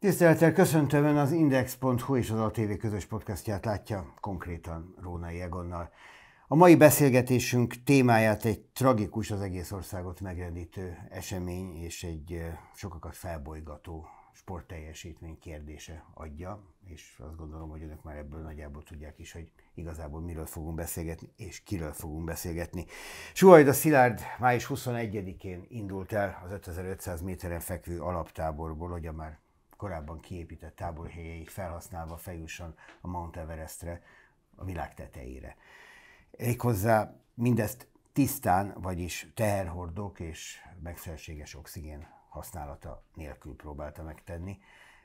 Tisztelettel köszöntöm Ön az Index.hu és az ATV közös podcastját látja, konkrétan Rónai Egonnal. A mai beszélgetésünk témáját egy tragikus, az egész országot megrendítő esemény és egy sokakat felbolygató sportteljesítmény kérdése adja, és azt gondolom, hogy önök már ebből nagyjából tudják is, hogy igazából miről fogunk beszélgetni, és kiről fogunk beszélgetni. Suhajda Szilárd május 21-én indult el az 5500 méteren fekvő alaptáborból, hogy a már korábban kiépített táborhelyeit felhasználva feljusson a Mount Everestre, a világ tetejére. Éghozzá mindezt tisztán, vagyis teherhordók és megfelelséges oxigén használata nélkül próbálta megtenni.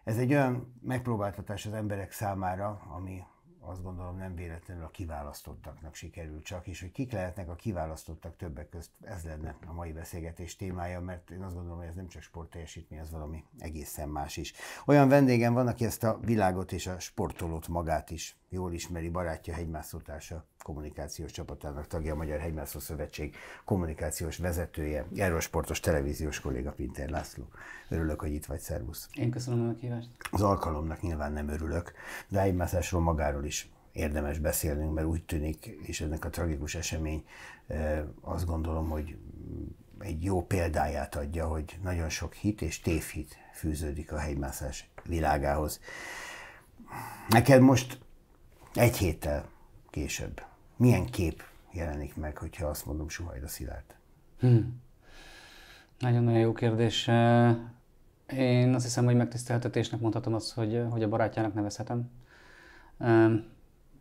Ez egy olyan megpróbáltatás az emberek számára, ami azt gondolom nem véletlenül a kiválasztottaknak sikerült csak, és hogy kik lehetnek a kiválasztottak többek közt, ez lenne a mai beszélgetés témája, mert én azt gondolom, hogy ez nem csak sportteljesítmény, ez valami egészen más is. Olyan vendégem van, aki ezt a világot és a sportolót magát is jól ismeri barátja, hegymászótársa, kommunikációs csapatának tagja, a Magyar Hegymászó Szövetség kommunikációs vezetője, erősportos televíziós kolléga Pinter László. Örülök, hogy itt vagy, szervusz. Én köszönöm a meghívást. Az alkalomnak nyilván nem örülök, de a hegymászásról magáról is érdemes beszélnünk, mert úgy tűnik, és ennek a tragikus esemény azt gondolom, hogy egy jó példáját adja, hogy nagyon sok hit és tévhit fűződik a hegymászás világához. Neked most egy héttel később. Milyen kép jelenik meg, hogyha azt mondom Suhajda Szilárd? Hmm. Nagyon-nagyon jó kérdés. Én azt hiszem, hogy megtiszteltetésnek mondhatom azt, hogy, hogy a barátjának nevezhetem.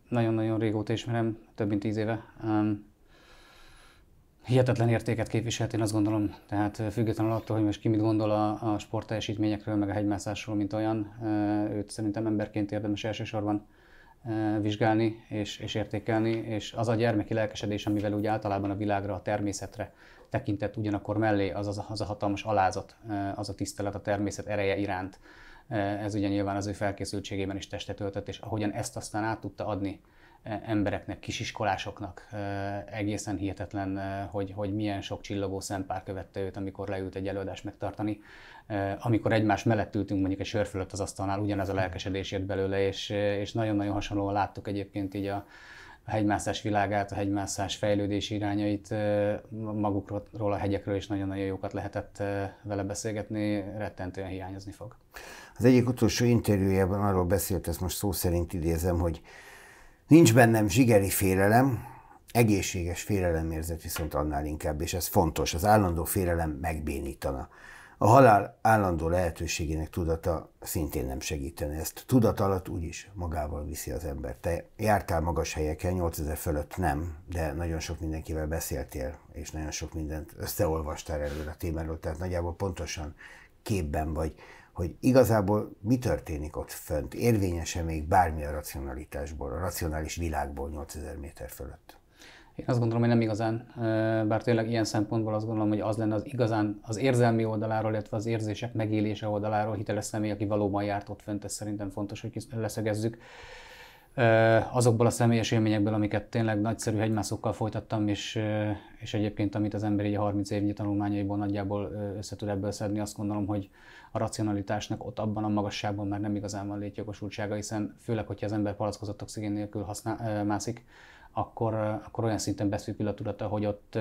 Nagyon-nagyon régóta ismerem, több mint tíz éve. Hihetetlen értéket képviselt, én azt gondolom, tehát függetlenül attól, hogy most ki mit gondol a, a sportteljesítményekről, meg a hegymászásról, mint olyan, őt szerintem emberként érdemes elsősorban Eh, vizsgálni és, és értékelni, és az a gyermeki lelkesedés, amivel úgy általában a világra, a természetre tekintett ugyanakkor mellé, az, az, az a hatalmas alázat, eh, az a tisztelet a természet ereje iránt, eh, ez ugye nyilván az ő felkészültségében is testet öltött, és ahogyan ezt aztán át tudta adni embereknek, kisiskolásoknak egészen hihetetlen, hogy, hogy milyen sok csillogó szempár követte őt, amikor leült egy előadást megtartani. Amikor egymás mellett ültünk mondjuk egy sör fölött az asztalnál, ugyanez a lelkesedés jött belőle, és, és nagyon-nagyon hasonlóan láttuk egyébként így a, a hegymászás világát, a hegymászás fejlődési irányait, magukról a hegyekről is nagyon-nagyon jókat lehetett vele beszélgetni, rettentően hiányozni fog. Az egyik utolsó interjújában arról beszélt, ezt most szó szerint idézem, hogy Nincs bennem zsigeri félelem, egészséges félelemérzet viszont annál inkább, és ez fontos, az állandó félelem megbénítana. A halál állandó lehetőségének tudata szintén nem segítene ezt. Tudat alatt úgyis magával viszi az ember. Te jártál magas helyeken, 8000 fölött nem, de nagyon sok mindenkivel beszéltél, és nagyon sok mindent összeolvastál erről a témáról, tehát nagyjából pontosan képben vagy hogy igazából mi történik ott fönt, érvényese még bármi a racionalitásból, a racionális világból 8000 méter fölött. Én azt gondolom, hogy nem igazán, bár tényleg ilyen szempontból azt gondolom, hogy az lenne az igazán az érzelmi oldaláról, illetve az érzések megélése oldaláról hiteles személy, aki valóban járt ott fönt, ez szerintem fontos, hogy leszögezzük. Azokból a személyes élményekből, amiket tényleg nagyszerű hegymászokkal folytattam, és, és egyébként amit az ember így a 30 évnyi tanulmányaiból nagyjából össze tud ebből szedni, azt gondolom, hogy a racionalitásnak ott abban a magasságban már nem igazán van létjogosultsága, hiszen főleg, hogyha az ember palackozott oxigén nélkül használ, mászik, akkor, akkor olyan szinten beszűkül a tudata, hogy ott,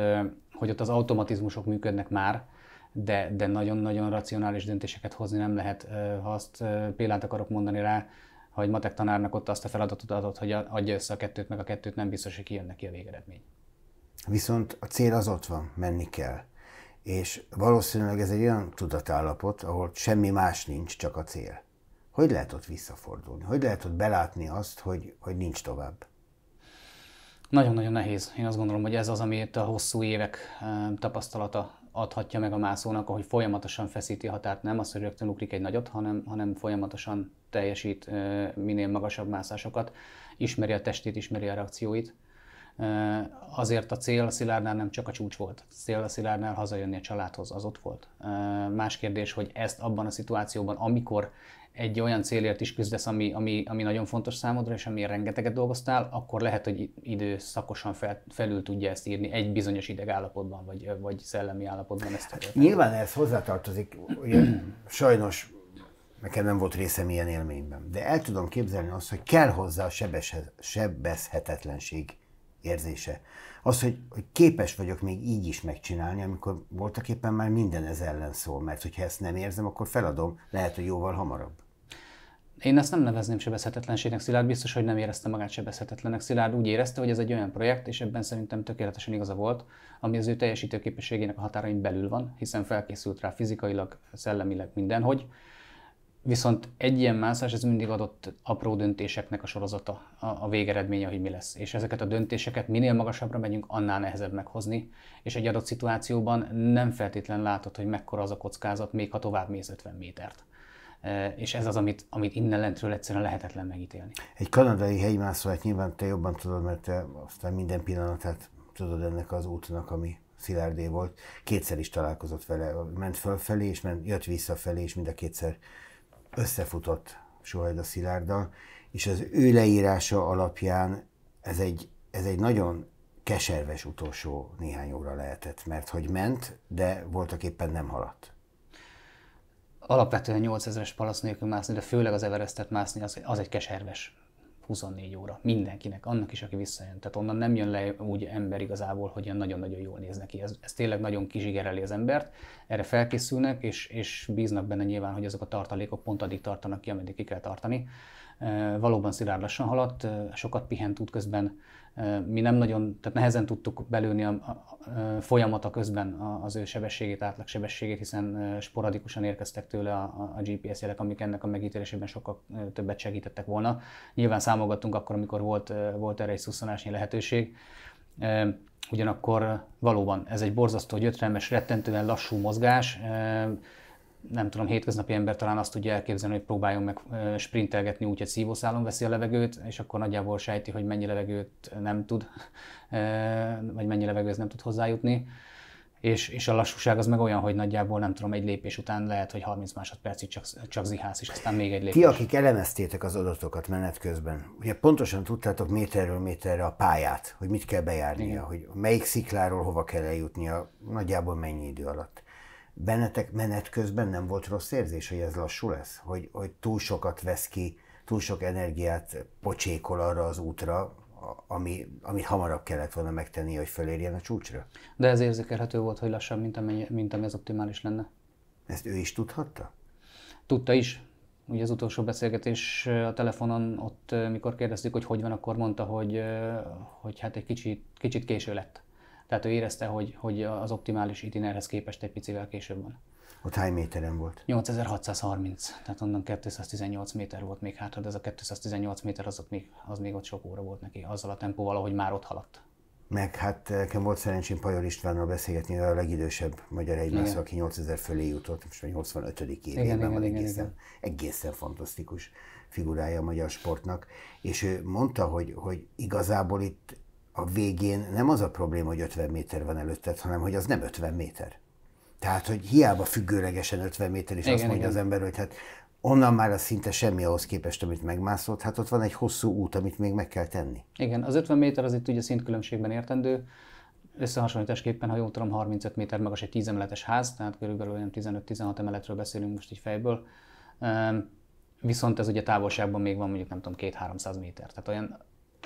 hogy ott az automatizmusok működnek már, de, de nagyon-nagyon racionális döntéseket hozni nem lehet. Ha azt példát akarok mondani rá, hogy egy matek tanárnak ott azt a feladatot adott, hogy adja össze a kettőt, meg a kettőt, nem biztos, hogy kijön neki a végeredmény. Viszont a cél az ott van, menni kell. És valószínűleg ez egy olyan tudatállapot, ahol semmi más nincs, csak a cél. Hogy lehet ott visszafordulni? Hogy lehet ott belátni azt, hogy, hogy nincs tovább? Nagyon-nagyon nehéz. Én azt gondolom, hogy ez az, amit a hosszú évek eh, tapasztalata adhatja meg a mászónak, hogy folyamatosan feszíti határt, nem az, hogy rögtön ugrik egy nagyot, hanem, hanem folyamatosan teljesít eh, minél magasabb mászásokat, ismeri a testét, ismeri a reakcióit, Azért a cél a Szilárdnál nem csak a csúcs volt. A cél a Szilárdnál hazajönni a családhoz, az ott volt. Más kérdés, hogy ezt abban a szituációban, amikor egy olyan célért is küzdesz, ami, ami, ami nagyon fontos számodra, és amiért rengeteget dolgoztál, akkor lehet, hogy időszakosan fel, felül tudja ezt írni egy bizonyos állapotban, vagy, vagy szellemi állapotban ezt. Hát, nyilván ez hozzátartozik, ugye, sajnos nekem nem volt részem ilyen élményben, de el tudom képzelni azt, hogy kell hozzá a sebezhetetlenség érzése. Az, hogy, hogy képes vagyok még így is megcsinálni, amikor voltak éppen már minden ez ellen szól, mert hogyha ezt nem érzem, akkor feladom, lehet, hogy jóval hamarabb. Én ezt nem nevezném sebezhetetlenségnek, Szilárd biztos, hogy nem érezte magát sebezhetetlennek. Szilárd úgy érezte, hogy ez egy olyan projekt, és ebben szerintem tökéletesen igaza volt, ami az ő teljesítőképességének a határain belül van, hiszen felkészült rá fizikailag, szellemileg, mindenhogy. Viszont egy ilyen mászás, ez mindig adott apró döntéseknek a sorozata, a, a végeredménye, hogy mi lesz. És ezeket a döntéseket minél magasabbra megyünk, annál nehezebb meghozni, és egy adott szituációban nem feltétlen látod, hogy mekkora az a kockázat, még ha tovább mész 50 métert. E, és ez az, amit, amit innen lentről egyszerűen lehetetlen megítélni. Egy kanadai hegymászóját nyilván te jobban tudod, mert te aztán minden pillanatát tudod ennek az útnak, ami szilárdé volt. Kétszer is találkozott vele, ment fölfelé, és ment, jött visszafelé, és mind a kétszer összefutott Sohajda Szilárddal, és az ő leírása alapján ez egy, ez egy nagyon keserves utolsó néhány óra lehetett, mert hogy ment, de voltak éppen nem haladt. Alapvetően 8000-es palasz nélkül mászni, de főleg az Everestet mászni, az, az egy keserves 24 óra mindenkinek, annak is, aki visszajön. Tehát onnan nem jön le úgy ember igazából, hogy ilyen nagyon-nagyon jól néz neki. Ez, ez tényleg nagyon kizsigereli az embert, erre felkészülnek, és, és bíznak benne nyilván, hogy ezek a tartalékok pont addig tartanak ki, ameddig ki kell tartani. Valóban szilárd lassan haladt, sokat pihent útközben, közben mi nem nagyon, tehát nehezen tudtuk belőni a, a, a folyamata közben az ő sebességét, átlagsebességét, hiszen sporadikusan érkeztek tőle a, a GPS jelek, amik ennek a megítélésében sokkal többet segítettek volna. Nyilván számogattunk akkor, amikor volt, volt erre egy szuszonásnyi lehetőség. Ugyanakkor valóban ez egy borzasztó gyötrelmes, rettentően lassú mozgás, nem tudom, hétköznapi ember talán azt tudja elképzelni, hogy próbáljon meg sprintelgetni úgy, hogy szívószálon veszi a levegőt, és akkor nagyjából sejti, hogy mennyi levegőt nem tud, vagy mennyi levegőt nem tud hozzájutni. És, és a lassúság az meg olyan, hogy nagyjából nem tudom, egy lépés után lehet, hogy 30 másodpercig csak, csak zihász, és aztán még egy lépés. Ti, akik elemeztétek az adatokat menet közben, ugye pontosan tudtátok méterről méterre a pályát, hogy mit kell bejárnia, Igen. hogy melyik szikláról hova kell eljutnia, nagyjából mennyi idő alatt bennetek menet közben nem volt rossz érzés, hogy ez lassú lesz? Hogy, hogy túl sokat vesz ki, túl sok energiát pocsékol arra az útra, ami, ami hamarabb kellett volna megtenni, hogy fölérjen a csúcsra? De ez érzékelhető volt, hogy lassan, mint, ami, mint ami az optimális lenne. Ezt ő is tudhatta? Tudta is. Ugye az utolsó beszélgetés a telefonon, ott mikor kérdeztük, hogy hogy van, akkor mondta, hogy, hogy hát egy kicsit, kicsit késő lett. Tehát ő érezte, hogy, hogy az optimális itinerhez képest egy picivel később van. Ott hány méteren volt? 8630, tehát onnan 218 méter volt még hátra, de ez a 218 méter az, még, az még ott sok óra volt neki, azzal a tempóval, ahogy már ott haladt. Meg hát eh, nekem volt szerencsém Pajor Istvánnal beszélgetni, a legidősebb magyar egymászó, aki 8000 fölé jutott, most már 85. évében igen, van, igen, egészen, igen. egészen fantasztikus figurája a magyar sportnak, és ő mondta, hogy, hogy igazából itt a végén nem az a probléma, hogy 50 méter van előtted, hanem hogy az nem 50 méter. Tehát, hogy hiába függőlegesen 50 méter, és igen, azt mondja igen. az ember, hogy hát onnan már az szinte semmi ahhoz képest, amit megmászott. hát ott van egy hosszú út, amit még meg kell tenni. Igen, az 50 méter az itt ugye szintkülönbségben értendő, összehasonlításképpen, ha jól tudom, 35 méter magas egy 10 emeletes ház, tehát körülbelül olyan 15-16 emeletről beszélünk most így fejből, ehm, viszont ez ugye távolságban még van mondjuk nem tudom 2-300 méter, tehát olyan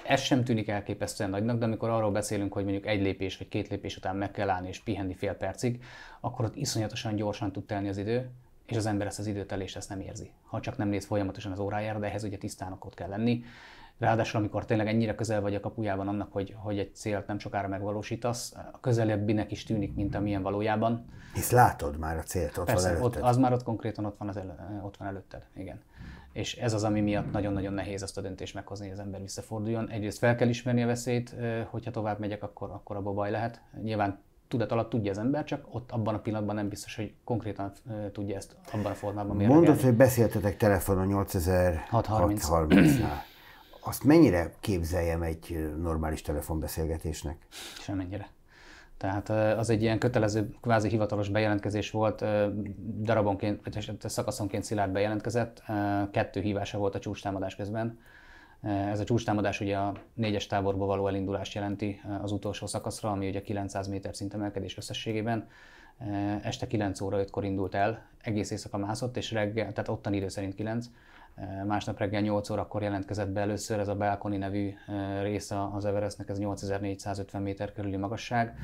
ez sem tűnik elképesztően nagynak, de amikor arról beszélünk, hogy mondjuk egy lépés vagy két lépés után meg kell állni és pihenni fél percig, akkor ott iszonyatosan gyorsan tud telni az idő, és az ember ezt az időtelést ezt nem érzi. Ha csak nem néz folyamatosan az órájára, de ehhez ugye tisztának ott kell lenni. Ráadásul, amikor tényleg ennyire közel vagy a kapujában annak, hogy, hogy egy célt nem sokára megvalósítasz, a közelebbinek is tűnik, mint amilyen valójában. Hisz látod már a célt, ott Persze, van előtted. Ott, az már ott konkrétan ott van, az elő, ott van előtted, igen és ez az, ami miatt nagyon-nagyon nehéz azt a döntést meghozni, hogy az ember visszaforduljon. Egyrészt fel kell ismerni a veszélyt, hogyha tovább megyek, akkor, akkor abba baj lehet. Nyilván tudat alatt tudja az ember, csak ott abban a pillanatban nem biztos, hogy konkrétan tudja ezt abban a formában mérni. Mondod, hogy beszéltetek telefonon 8630-nál. Azt mennyire képzeljem egy normális telefonbeszélgetésnek? Semmennyire. Tehát az egy ilyen kötelező, kvázi hivatalos bejelentkezés volt, darabonként, vagy szakaszonként Szilárd bejelentkezett, kettő hívása volt a csúcstámadás közben. Ez a csúcstámadás ugye a négyes táborból való elindulást jelenti az utolsó szakaszra, ami ugye 900 méter emelkedés összességében. Este 9 óra 5-kor indult el, egész éjszaka mászott, és reggel, tehát ottan idő szerint 9, Eh, másnap reggel 8 órakor jelentkezett be először ez a Balkoni nevű eh, része az Everestnek, ez 8450 méter körüli magasság.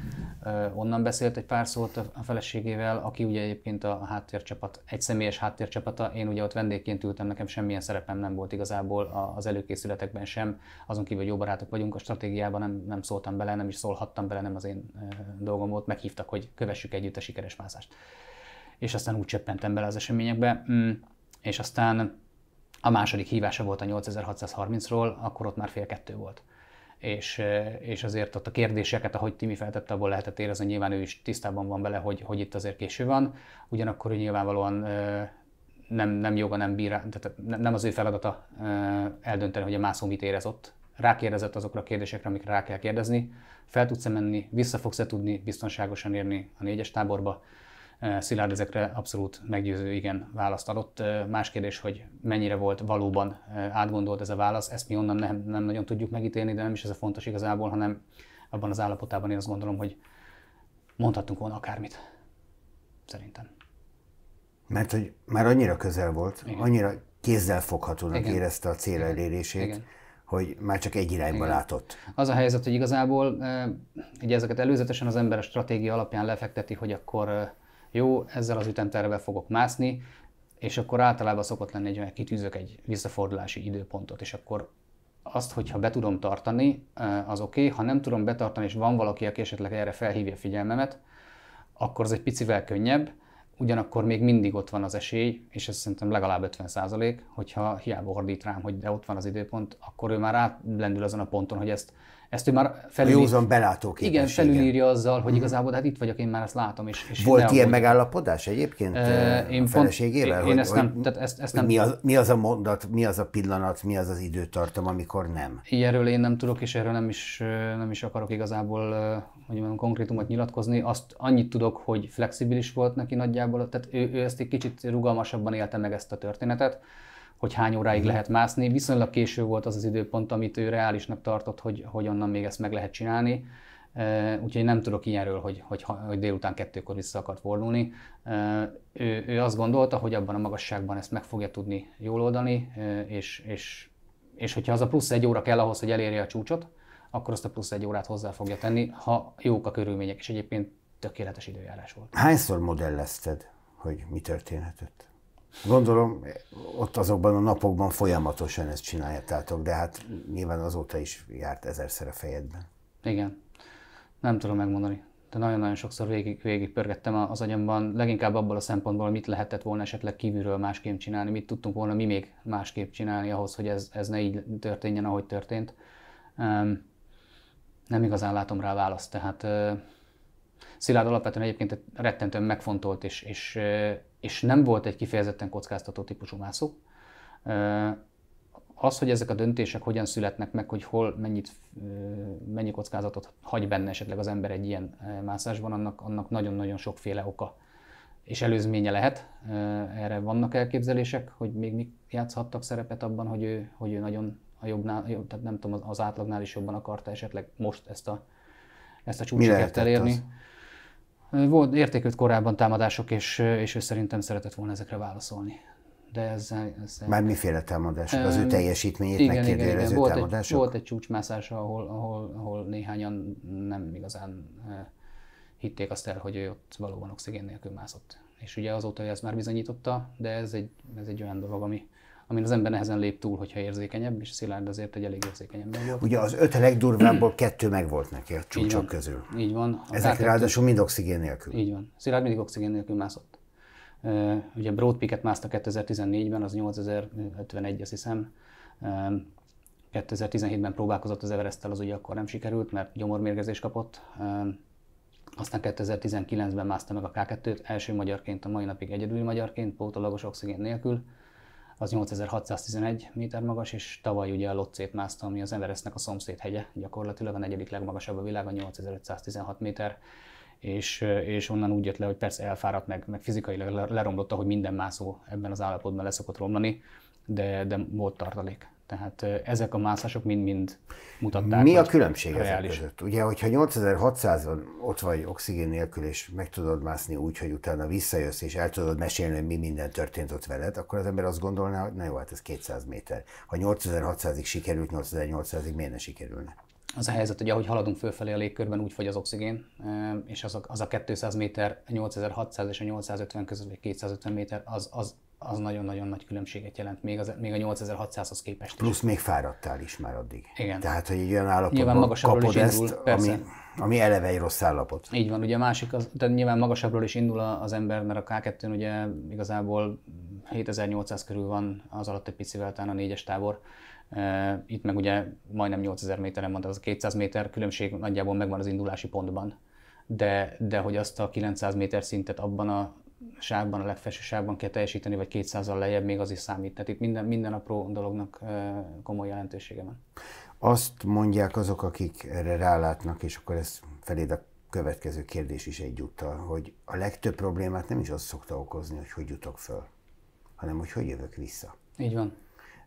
Eh, onnan beszélt egy pár szót a feleségével, aki ugye egyébként a háttércsapat, egy személyes háttércsapata. Én ugye ott vendégként ültem, nekem semmilyen szerepem nem volt igazából az előkészületekben sem. Azon kívül, hogy jó barátok vagyunk, a stratégiában nem, nem szóltam bele, nem is szólhattam bele, nem az én dolgom volt. Meghívtak, hogy kövessük együtt a sikeres mászást. És aztán úgy csöppentem bele az eseményekbe. Mm, és aztán a második hívása volt a 8630-ról, akkor ott már fél kettő volt. És, és azért ott a kérdéseket, ahogy Timi feltette, abból lehetett érezni, nyilván ő is tisztában van vele, hogy, hogy itt azért késő van, ugyanakkor ő nyilvánvalóan nem, nem joga, nem bír, tehát nem az ő feladata eldönteni, hogy a mászó mit érez ott. Rákérdezett azokra a kérdésekre, amikre rá kell kérdezni, fel tudsz-e menni, vissza fogsz-e tudni biztonságosan érni a négyes táborba, Eh, Szilárd ezekre abszolút meggyőző igen választ adott. Eh, más kérdés, hogy mennyire volt valóban eh, átgondolt ez a válasz, ezt mi onnan nem, nem nagyon tudjuk megítélni, de nem is ez a fontos igazából, hanem abban az állapotában én azt gondolom, hogy mondhattunk volna akármit. Szerintem. Mert hogy már annyira közel volt, igen. annyira kézzelfoghatónak igen. érezte a cél elérését, igen. hogy már csak egy irányba igen. látott. Az a helyzet, hogy igazából ugye ezeket előzetesen az ember a stratégia alapján lefekteti, hogy akkor jó, ezzel az ütemtervel fogok mászni, és akkor általában szokott lenni egy olyan, kitűzök egy visszafordulási időpontot, és akkor azt, hogyha be tudom tartani, az oké, okay. ha nem tudom betartani, és van valaki, aki esetleg erre felhívja figyelmemet, akkor az egy picivel könnyebb, ugyanakkor még mindig ott van az esély, és ez szerintem legalább 50 százalék, hogyha hiába ordít rám, hogy de ott van az időpont, akkor ő már átlendül azon a ponton, hogy ezt ezt ő már felülír... Józan belátó Igen, felülírja azzal, hogy mhm. igazából hát itt vagyok, én már ezt látom. És, és Volt ilyen mondjuk. megállapodás egyébként e, én a feleségével? Pont, én, én ezt nem, Hogy, tehát ezt, ezt nem mi, az, mi az a mondat, mi az a pillanat, mi az az időtartam, amikor nem? Ilyenről én nem tudok, és erről nem is, nem is akarok igazából hogy mondjam, konkrétumot nyilatkozni. Azt annyit tudok, hogy flexibilis volt neki nagyjából, tehát ő, ő ezt egy kicsit rugalmasabban élte meg ezt a történetet hogy hány óráig mhm. lehet mászni. Viszonylag késő volt az az időpont, amit ő reálisnak tartott, hogy, hogy onnan még ezt meg lehet csinálni. Úgyhogy nem tudok ilyenről, hogy, hogy, hogy délután kettőkor vissza akart fordulni. Ő, ő azt gondolta, hogy abban a magasságban ezt meg fogja tudni jól oldani, és, és, és hogyha az a plusz egy óra kell ahhoz, hogy elérje a csúcsot, akkor azt a plusz egy órát hozzá fogja tenni, ha jók a körülmények, és egyébként tökéletes időjárás volt. Hányszor modellezted, hogy mi történhetett? Gondolom, ott azokban a napokban folyamatosan ezt csináljátok, de hát nyilván azóta is járt ezerszer a fejedben. Igen. Nem tudom megmondani. De nagyon-nagyon sokszor végig, végig pörgettem az agyamban, leginkább abból a szempontból, mit lehetett volna esetleg kívülről másképp csinálni, mit tudtunk volna mi még másképp csinálni ahhoz, hogy ez, ez ne így történjen, ahogy történt. Um, nem igazán látom rá választ, tehát uh, Szilárd alapvetően egyébként rettentően megfontolt és, és és nem volt egy kifejezetten kockáztató típusú mászó. Az, hogy ezek a döntések hogyan születnek meg, hogy hol mennyit, mennyi kockázatot hagy benne esetleg az ember egy ilyen mászásban, annak, annak nagyon-nagyon sokféle oka és előzménye lehet. Erre vannak elképzelések, hogy még mik játszhattak szerepet abban, hogy ő, hogy ő nagyon a jobbnál, jobb, tehát nem tudom, az átlagnál is jobban akarta esetleg most ezt a, ezt a csúcsot elérni. Az? Volt értékült korábban támadások, és, és ő szerintem szeretett volna ezekre válaszolni. De ez ez Már miféle támadás? Az ő teljesítményét igen, igen, igen. Volt Egy, volt egy csúcsmászás, ahol, ahol, ahol néhányan nem igazán eh, hitték azt el, hogy ő ott valóban oxigén nélkül mászott. És ugye azóta ez már bizonyította, de ez egy, ez egy olyan dolog, ami, amin az ember nehezen lép túl, hogyha érzékenyebb, és Szilárd azért egy elég érzékeny ember volt. Ugye az öt legdurvábbból kettő meg volt neki a csúcsok közül. Így van. A Ezek ráadásul mind oxigén nélkül. Így van. Szilárd mindig oxigén nélkül mászott. Uh, ugye Broad Peak-et mászta 2014-ben, az 8051, azt hiszem. Uh, 2017-ben próbálkozott az Everesttel, az ugye akkor nem sikerült, mert gyomormérgezés kapott. aztán 2019-ben mászta meg a K2-t, első magyarként, a mai napig egyedül magyarként, pótolagos oxigén nélkül az 8611 méter magas, és tavaly ugye a Locét mászta, ami az Everestnek a szomszéd hegye, gyakorlatilag a negyedik legmagasabb a világon, 8516 méter, és, és onnan úgy jött le, hogy persze elfáradt, meg, meg fizikailag leromlott, hogy minden mászó ebben az állapotban leszokott romlani, de, de volt tartalék. Tehát ezek a mászások mind-mind mutatták. Mi a különbség reális. ezek között? Ugye, hogyha 8600-on ott vagy oxigén nélkül, és meg tudod mászni úgy, hogy utána visszajössz, és el tudod mesélni, hogy mi minden történt ott veled, akkor az ember azt gondolná, hogy na jó, hát ez 200 méter. Ha 8600-ig sikerült, 8800-ig miért ne sikerülne? az a helyzet, hogy ahogy haladunk fölfelé a légkörben, úgy fogy az oxigén, és az a, az a 200 méter, 8600 és a 850 között, vagy 250 méter, az, az az nagyon-nagyon nagy különbséget jelent, még, az, még a 8600-hoz képest. Plusz is. még fáradtál is már addig. Igen. Tehát, hogy egy olyan állapotban kapod is indul, ezt, ami, ami eleve egy rossz állapot. Így van, ugye a másik, az, tehát nyilván magasabbról is indul az ember, mert a K2-n ugye igazából 7800 körül van az alatt egy picivel, talán a négyes tábor. Itt meg ugye majdnem 8000 méteren van, az a 200 méter különbség nagyjából megvan az indulási pontban. De, de hogy azt a 900 méter szintet abban a sávban, a legfelső sávban kell teljesíteni, vagy 200-al lejjebb még az is számít. Tehát itt minden, minden apró dolognak komoly jelentősége van. Azt mondják azok, akik erre rálátnak, és akkor ez feléd a következő kérdés is egyúttal, hogy a legtöbb problémát nem is az szokta okozni, hogy hogy jutok föl, hanem hogy hogy jövök vissza. Így van.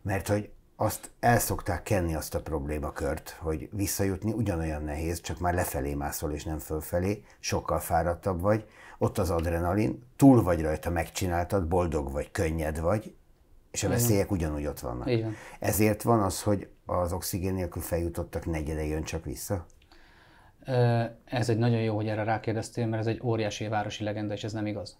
Mert hogy azt el szokták kenni azt a problémakört, hogy visszajutni ugyanolyan nehéz, csak már lefelé mászol és nem fölfelé, sokkal fáradtabb vagy, ott az adrenalin, túl vagy rajta, megcsináltad, boldog vagy, könnyed vagy, és a veszélyek ugyanúgy ott vannak. Igen. Ezért van az, hogy az oxigén nélkül feljutottak negyede jön csak vissza? Ez egy nagyon jó, hogy erre rákérdeztél, mert ez egy óriási városi legenda, és ez nem igaz.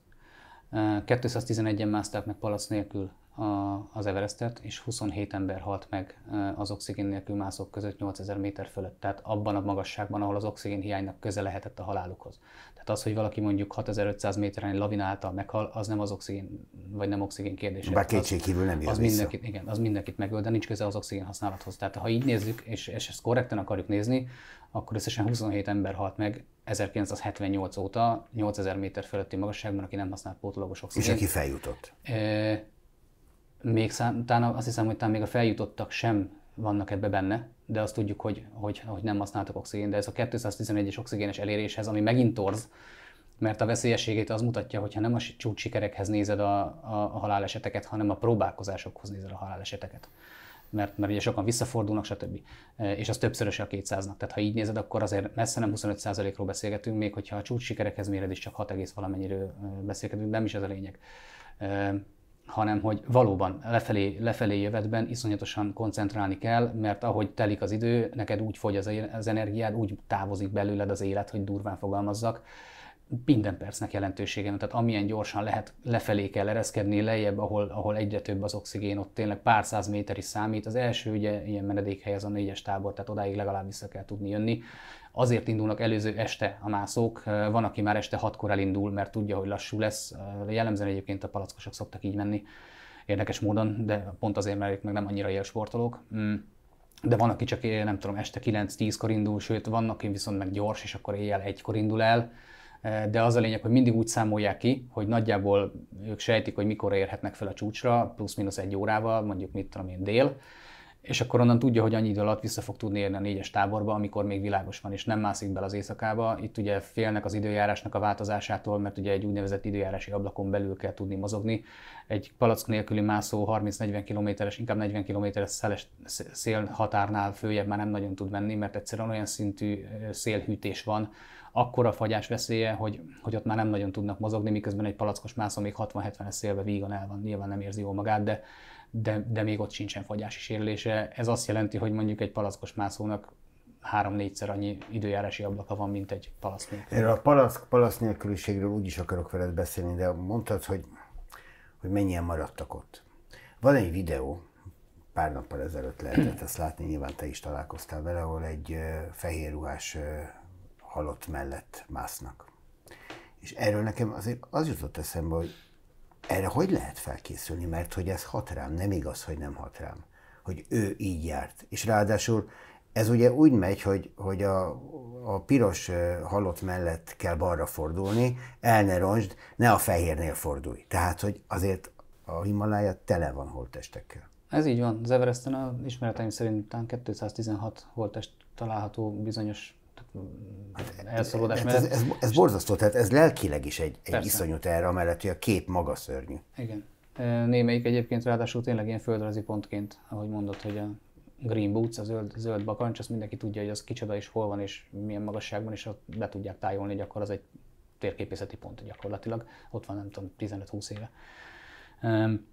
211-en mászták meg palac nélkül a, az Everestet, és 27 ember halt meg az oxigén nélkül mászók között 8000 méter fölött, tehát abban a magasságban, ahol az oxigén hiánynak köze lehetett a halálukhoz. Tehát az, hogy valaki mondjuk 6500 méteren egy lavina által meghal, az nem az oxigén, vagy nem oxigén kérdése. Bár kétségkívül nem jön az vissza. mindenkit, Igen, az mindenkit megöl, de nincs köze az oxigén használathoz. Tehát ha így nézzük, és, és ezt korrekten akarjuk nézni, akkor összesen 27 ember halt meg 1978 óta 8000 méter fölötti magasságban, aki nem használt pótlólagos oxigént. És aki feljutott. E- még szám, utána azt hiszem, hogy talán még a feljutottak sem vannak ebbe benne, de azt tudjuk, hogy, hogy, hogy nem használtak oxigén, de ez a 211-es oxigénes eléréshez, ami megint torz, mert a veszélyességét az mutatja, hogyha nem a csúcs sikerekhez nézed a, a, a haláleseteket, hanem a próbálkozásokhoz nézed a haláleseteket. Mert, mert ugye sokan visszafordulnak, stb. E, és az többszöröse a 200-nak. Tehát ha így nézed, akkor azért messze nem 25%-ról beszélgetünk, még hogyha a csúcs sikerekhez méred is csak 6, valamennyiről beszélgetünk, nem is ez a lényeg. E, hanem hogy valóban lefelé, lefelé jövetben iszonyatosan koncentrálni kell, mert ahogy telik az idő, neked úgy fogy az, az energiád, úgy távozik belőled az élet, hogy durván fogalmazzak, minden percnek jelentősége tehát amilyen gyorsan lehet, lefelé kell ereszkedni, lejjebb, ahol, ahol egyre több az oxigén, ott tényleg pár száz méter is számít. Az első ugye ilyen menedékhely az a négyes tábor, tehát odáig legalább vissza kell tudni jönni. Azért indulnak előző este a mászók, van, aki már este hatkor elindul, mert tudja, hogy lassú lesz. Jellemzően egyébként a palackosok szoktak így menni, érdekes módon, de pont azért, mert ők meg nem annyira élsportolók. Mm. De van, aki csak nem tudom, este 9-10-kor indul, sőt, vannak, aki viszont meg gyors, és akkor éjjel egykor indul el de az a lényeg, hogy mindig úgy számolják ki, hogy nagyjából ők sejtik, hogy mikor érhetnek fel a csúcsra, plusz-minusz egy órával, mondjuk mit tudom én, dél, és akkor onnan tudja, hogy annyi idő alatt vissza fog tudni érni a négyes táborba, amikor még világos van, és nem mászik bele az éjszakába. Itt ugye félnek az időjárásnak a változásától, mert ugye egy úgynevezett időjárási ablakon belül kell tudni mozogni. Egy palack nélküli mászó 30-40 km-es, inkább 40 km-es szeles szél határnál följebb már nem nagyon tud menni, mert egyszerűen olyan szintű szélhűtés van, akkor a fagyás veszélye, hogy, hogy ott már nem nagyon tudnak mozogni, miközben egy palackos mászó még 60-70-es szélbe vígan el van, nyilván nem érzi jól magát, de de, de még ott sincsen fogyási sérülése. Ez azt jelenti, hogy mondjuk egy palackos mászónak három-négyszer annyi időjárási ablaka van, mint egy palasz nélkül. Erről a palack, palasz nélküliségről úgy is akarok veled beszélni, de mondtad, hogy, hogy mennyien maradtak ott. Van egy videó, pár nappal ezelőtt lehetett ezt látni, nyilván te is találkoztál vele, ahol egy fehér ruhás halott mellett másznak. És erről nekem azért az jutott eszembe, hogy erre hogy lehet felkészülni? Mert hogy ez hat rám, nem igaz, hogy nem hat rám. Hogy ő így járt. És ráadásul ez ugye úgy megy, hogy, hogy a, a piros halott mellett kell balra fordulni, el ne roncsd, ne a fehérnél fordulj. Tehát, hogy azért a Himalája tele van holtestekkel. Ez így van. Az Everesten a ismereteim szerint 216 holtest található bizonyos Hát, hát, elszabadulás ez, ez, ez borzasztó, tehát ez lelkileg is egy, egy iszonyú erre, amellett, hogy a kép maga szörnyű. Igen. Némelyik egyébként ráadásul tényleg ilyen földrajzi pontként, ahogy mondod, hogy a Green Boots, a zöld, zöld bakancs, azt mindenki tudja, hogy az kicsoda is hol van és milyen magasságban, és ott be tudják tájolni, hogy akkor az egy térképészeti pont gyakorlatilag. Ott van nem tudom, 15-20 éve. Um,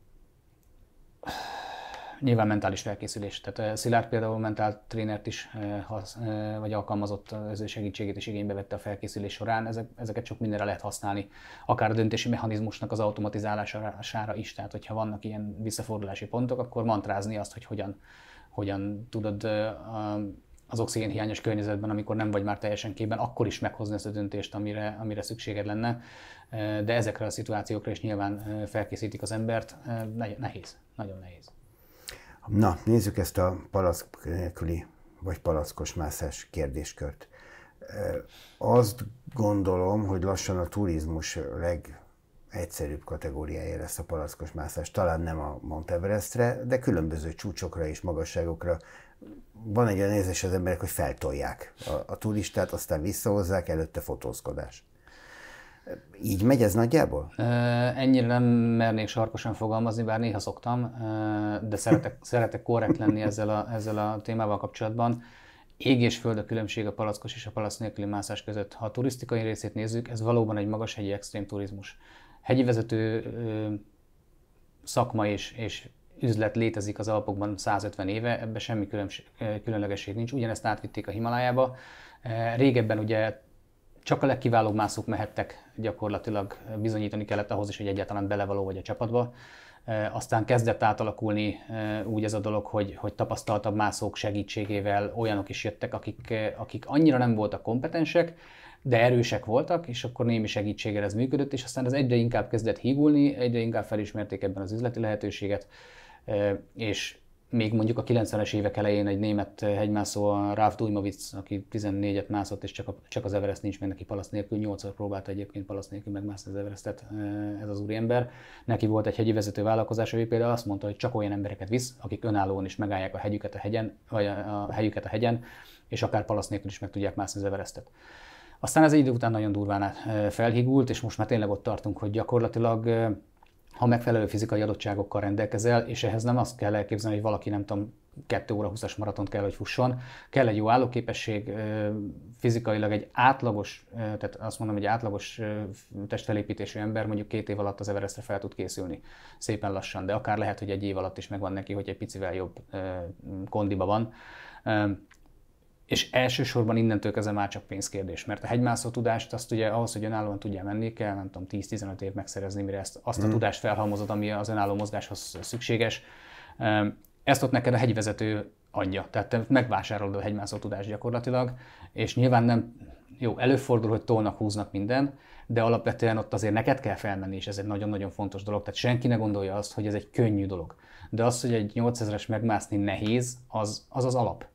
Nyilván mentális felkészülés. Tehát eh, Szilárd például mentál trénert is, eh, eh, vagy alkalmazott az ő segítségét is igénybe vette a felkészülés során. Ezek, ezeket sok mindenre lehet használni, akár a döntési mechanizmusnak az automatizálására is. Tehát, hogyha vannak ilyen visszafordulási pontok, akkor mantrázni azt, hogy hogyan, hogyan tudod az oxigén hiányos környezetben, amikor nem vagy már teljesen képben, akkor is meghozni ezt a döntést, amire, amire szükséged lenne. De ezekre a szituációkra is nyilván felkészítik az embert. Nehéz, nagyon nehéz. Na, nézzük ezt a palack nélküli, vagy palackos mászás kérdéskört. Azt gondolom, hogy lassan a turizmus legegyszerűbb kategóriája lesz a palackos mászás. Talán nem a Mount Everestre, de különböző csúcsokra és magasságokra van egy olyan érzés az emberek, hogy feltolják a, a turistát, aztán visszahozzák, előtte fotózkodás. Így megy ez nagyjából? Ennyire nem mernék sarkosan fogalmazni, bár néha szoktam, de szeretek, szeretek korrekt lenni ezzel a, ezzel a témával kapcsolatban. Ég és föld a különbség a palackos és a palack nélküli mászás között. Ha a turisztikai részét nézzük, ez valóban egy magas hegyi extrém turizmus. Hegyi vezető szakma és, és üzlet létezik az Alpokban 150 éve, ebben semmi különbség, különlegesség nincs. Ugyanezt átvitték a Himalájába. Régebben ugye csak a legkiválóbb mászók mehettek, gyakorlatilag bizonyítani kellett ahhoz is, hogy egyáltalán belevaló vagy a csapatba. Aztán kezdett átalakulni úgy ez a dolog, hogy, hogy tapasztaltabb mászók segítségével olyanok is jöttek, akik, akik annyira nem voltak kompetensek, de erősek voltak, és akkor némi segítséggel ez működött, és aztán ez egyre inkább kezdett hígulni, egyre inkább felismerték ebben az üzleti lehetőséget, és még mondjuk a 90-es évek elején egy német hegymászó, a Ralf Dujmovic, aki 14-et mászott, és csak, a, csak az Everest nincs meg neki palasz nélkül, 8-szor próbálta egyébként palasz nélkül megmászni az Everestet eh, ez az úriember. Neki volt egy hegyi vezető vállalkozása, ő például azt mondta, hogy csak olyan embereket visz, akik önállóan is megállják a hegyüket a hegyen, vagy a, a helyüket a hegyen, és akár palasz nélkül is meg tudják mászni az Everestet. Aztán ez egy idő után nagyon durván eh, felhigult, és most már tényleg ott tartunk, hogy gyakorlatilag eh, ha megfelelő fizikai adottságokkal rendelkezel, és ehhez nem azt kell elképzelni, hogy valaki nem tudom, 2 óra 20-as maratont kell, hogy fusson. Kell egy jó állóképesség, fizikailag egy átlagos, tehát azt mondom, egy átlagos testfelépítésű ember mondjuk két év alatt az Everestre fel tud készülni. Szépen lassan, de akár lehet, hogy egy év alatt is megvan neki, hogy egy picivel jobb kondiba van és elsősorban innentől kezdve már csak pénzkérdés, mert a hegymászó tudást azt ugye ahhoz, hogy önállóan tudja menni, kell nem tudom 10-15 év megszerezni, mire ezt, azt a hmm. tudást felhalmozod, ami az önálló mozgáshoz szükséges. Ezt ott neked a hegyvezető adja, tehát te megvásárolod a hegymászó tudást gyakorlatilag, és nyilván nem, jó, előfordul, hogy tolnak, húznak minden, de alapvetően ott azért neked kell felmenni, és ez egy nagyon-nagyon fontos dolog. Tehát senki ne gondolja azt, hogy ez egy könnyű dolog. De az, hogy egy 8000-es megmászni nehéz, az az, az alap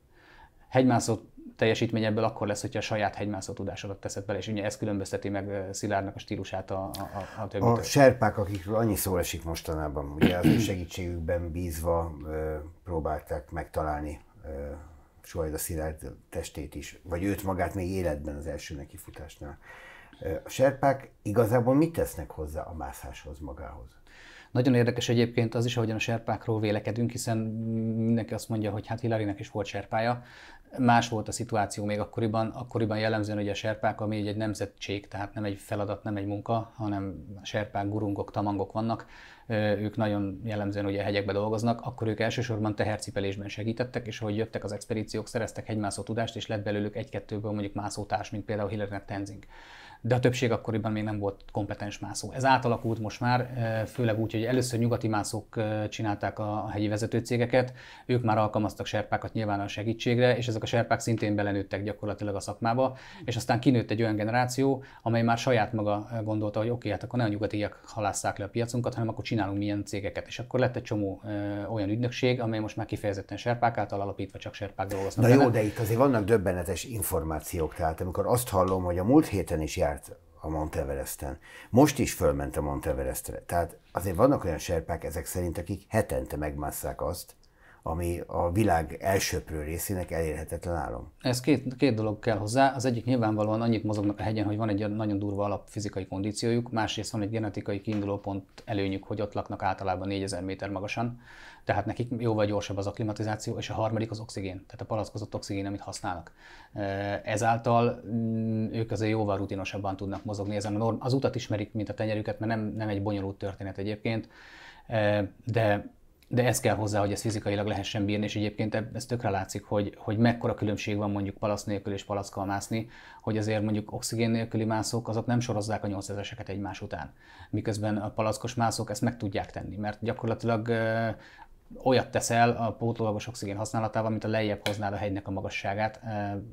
hegymászó teljesítmény ebből akkor lesz, hogyha a saját hegymászó tudásodat teszed bele, és ugye ez különbözteti meg Szilárdnak a stílusát a, a, a többitől. A serpák, akikről annyi szó esik mostanában, ugye az ő segítségükben bízva ö, próbálták megtalálni ö, Szilárd testét is, vagy őt magát még életben az első nekifutásnál. A serpák igazából mit tesznek hozzá a mászáshoz magához? Nagyon érdekes egyébként az is, ahogyan a serpákról vélekedünk, hiszen mindenki azt mondja, hogy hát Hilarinek is volt serpája, más volt a szituáció még akkoriban, akkoriban jellemzően, hogy a serpák, ami egy nemzetség, tehát nem egy feladat, nem egy munka, hanem serpák, gurungok, tamangok vannak, ők nagyon jellemzően ugye hegyekbe dolgoznak, akkor ők elsősorban tehercipelésben segítettek, és hogy jöttek az expedíciók, szereztek hegymászó tudást, és lett belőlük egy-kettőből mondjuk mászótárs, mint például Hillernet Tenzing de a többség akkoriban még nem volt kompetens mászó. Ez átalakult most már, eh, főleg úgy, hogy először nyugati mászók eh, csinálták a hegyi vezetőcégeket, ők már alkalmaztak serpákat nyilván a segítségre, és ezek a serpák szintén belenőttek gyakorlatilag a szakmába, és aztán kinőtt egy olyan generáció, amely már saját maga eh, gondolta, hogy oké, okay, hát akkor ne a nyugatiak halásszák le a piacunkat, hanem akkor csinálunk milyen cégeket. És akkor lett egy csomó olyan ügynökség, amely most már kifejezetten serpák által alapítva csak serpák dolgoznak. Na jó, benne. de itt azért vannak döbbenetes információk, tehát amikor azt hallom, hogy a múlt héten is jár járt a Monteveresten. Most is fölment a Monteverestre. Tehát azért vannak olyan serpák ezek szerint, akik hetente megmásszák azt, ami a világ elsőprő részének elérhetetlen álom. Ez két, két dolog kell hozzá. Az egyik nyilvánvalóan annyit mozognak a hegyen, hogy van egy nagyon durva alapfizikai kondíciójuk, másrészt van egy genetikai kiindulópont előnyük, hogy ott laknak általában 4000 méter magasan, tehát nekik jóval gyorsabb az a klimatizáció, és a harmadik az oxigén, tehát a palackozott oxigén, amit használnak. Eh, ezáltal mm, ők azért jóval rutinosabban tudnak mozogni, ezen a norm, az utat ismerik, mint a tenyerüket, mert nem, nem egy bonyolult történet egyébként, eh, de de ez kell hozzá, hogy ez fizikailag lehessen bírni, és egyébként ez tökre látszik, hogy, hogy mekkora különbség van mondjuk palasz nélkül és palackkal mászni, hogy azért mondjuk oxigén nélküli mászók azok nem sorozzák a 8000-eseket egymás után, miközben a palackos mászók ezt meg tudják tenni, mert gyakorlatilag olyat teszel a pótolagos oxigén használatával, mint a lejjebb hoznál a hegynek a magasságát,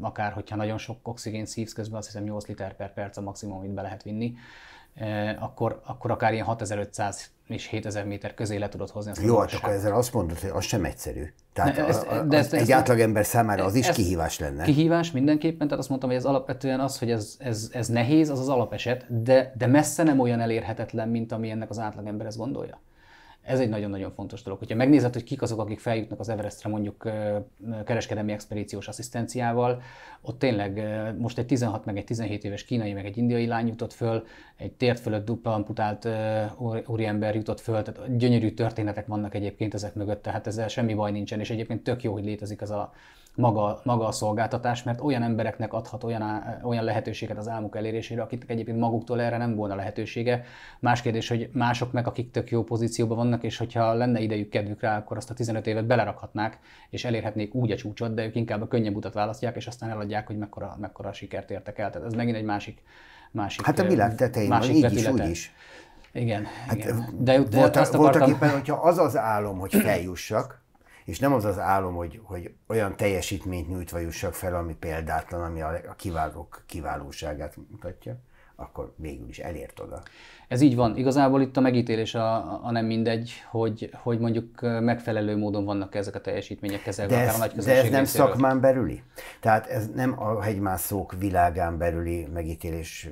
akár hogyha nagyon sok oxigén szívsz közben, azt hiszem 8 liter per perc a maximum, amit be lehet vinni, akkor, akkor akár ilyen 6500 és 7000 méter közé le tudod hozni. Azt Jó, hát akkor ezzel azt mondod, hogy az sem egyszerű. Tehát ne, ezt, a, a, de ezt, egy ezt, átlagember számára az is kihívás lenne. Kihívás mindenképpen, tehát azt mondtam, hogy ez alapvetően az, hogy ez, ez, ez nehéz, az az alapeset, de, de messze nem olyan elérhetetlen, mint ami ennek az átlagember ezt gondolja. Ez egy nagyon-nagyon fontos dolog. Hogyha megnézed, hogy kik azok, akik feljutnak az Everestre mondjuk kereskedelmi expedíciós asszisztenciával, ott tényleg most egy 16 meg egy 17 éves kínai meg egy indiai lány jutott föl, egy tért fölött dupla amputált úriember jutott föl, tehát gyönyörű történetek vannak egyébként ezek mögött, tehát ezzel semmi baj nincsen, és egyébként tök jó, hogy létezik az a maga, maga a szolgáltatás, mert olyan embereknek adhat olyan, olyan lehetőséget az álmuk elérésére, akiknek egyébként maguktól erre nem volna lehetősége. Más kérdés, hogy mások meg, akik tök jó pozícióban vannak, vannak, és hogyha lenne idejük, kedvük rá, akkor azt a 15 évet belerakhatnák, és elérhetnék úgy a csúcsot, de ők inkább a könnyebb utat választják, és aztán eladják, hogy mekkora, mekkora sikert értek el. Tehát ez megint egy másik másik Hát a világ tetején másik van, így is, úgy is. Igen, hát, igen. De, de azt akartam... voltak éppen, hogyha az az álom, hogy feljussak, és nem az az álom, hogy, hogy olyan teljesítményt nyújtva jussak fel, ami példátlan, ami a kiválók kiválóságát mutatja, akkor végül is elért oda. Ez így van. Igazából itt a megítélés a, a nem mindegy, hogy, hogy mondjuk megfelelő módon vannak ezek a teljesítmények kezelve, de ez, a nagy De ez nem részéről. szakmán belüli. Tehát ez nem a hegymászók világán belüli megítélés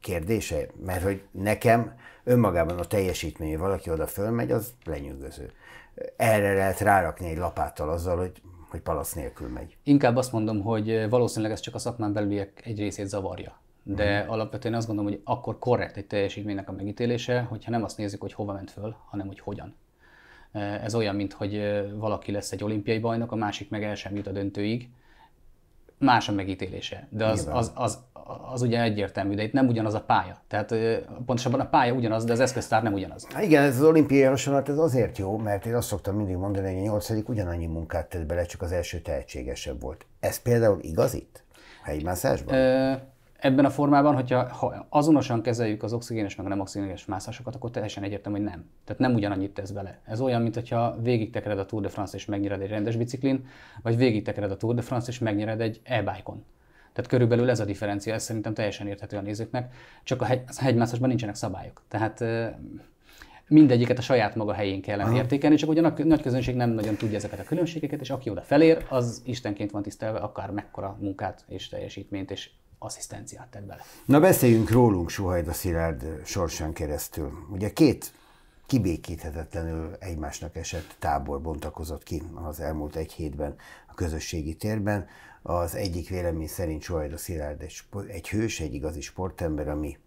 kérdése, mert hogy nekem önmagában a teljesítmény, hogy valaki oda fölmegy, az lenyűgöző. Erre lehet rárakni egy lapáttal azzal, hogy hogy palasz nélkül megy. Inkább azt mondom, hogy valószínűleg ez csak a szakmán belüliek egy részét zavarja de uh-huh. alapvetően azt gondolom, hogy akkor korrekt egy teljesítménynek a megítélése, hogyha nem azt nézzük, hogy hova ment föl, hanem hogy hogyan. E, ez olyan, mint hogy e, valaki lesz egy olimpiai bajnok, a másik meg el sem jut a döntőig. Más a megítélése, de az, az, az, az ugye egyértelmű, de itt nem ugyanaz a pálya. Tehát e, pontosabban a pálya ugyanaz, de az eszköztár nem ugyanaz. Há igen, ez az olimpiai hasonlat ez azért jó, mert én azt szoktam mindig mondani, hogy a nyolcadik ugyanannyi munkát tett bele, csak az első tehetségesebb volt. Ez például igaz itt? Helymászásban? Ö- ebben a formában, hogyha ha azonosan kezeljük az oxigénes meg a nem oxigénes mászásokat, akkor teljesen egyértelmű, hogy nem. Tehát nem ugyanannyit tesz bele. Ez olyan, mint hogyha végig tekered a Tour de France és megnyered egy rendes biciklin, vagy végig tekered a Tour de France és megnyered egy e on Tehát körülbelül ez a differencia, ez szerintem teljesen érthető a nézőknek, csak a, hegy, a hegymászásban nincsenek szabályok. Tehát mindegyiket a saját maga helyén kellene Aha. értékelni, csak ugyan a nagy közönség nem nagyon tudja ezeket a különbségeket, és aki oda felér, az istenként van tisztelve akár mekkora munkát és teljesítményt és asszisztenciát tett bele. Na beszéljünk rólunk Suhajda Szilárd sorsán keresztül. Ugye két kibékíthetetlenül egymásnak esett tábor bontakozott ki az elmúlt egy hétben a közösségi térben. Az egyik vélemény szerint Suhajda Szilárd egy, egy hős, egy igazi sportember, ami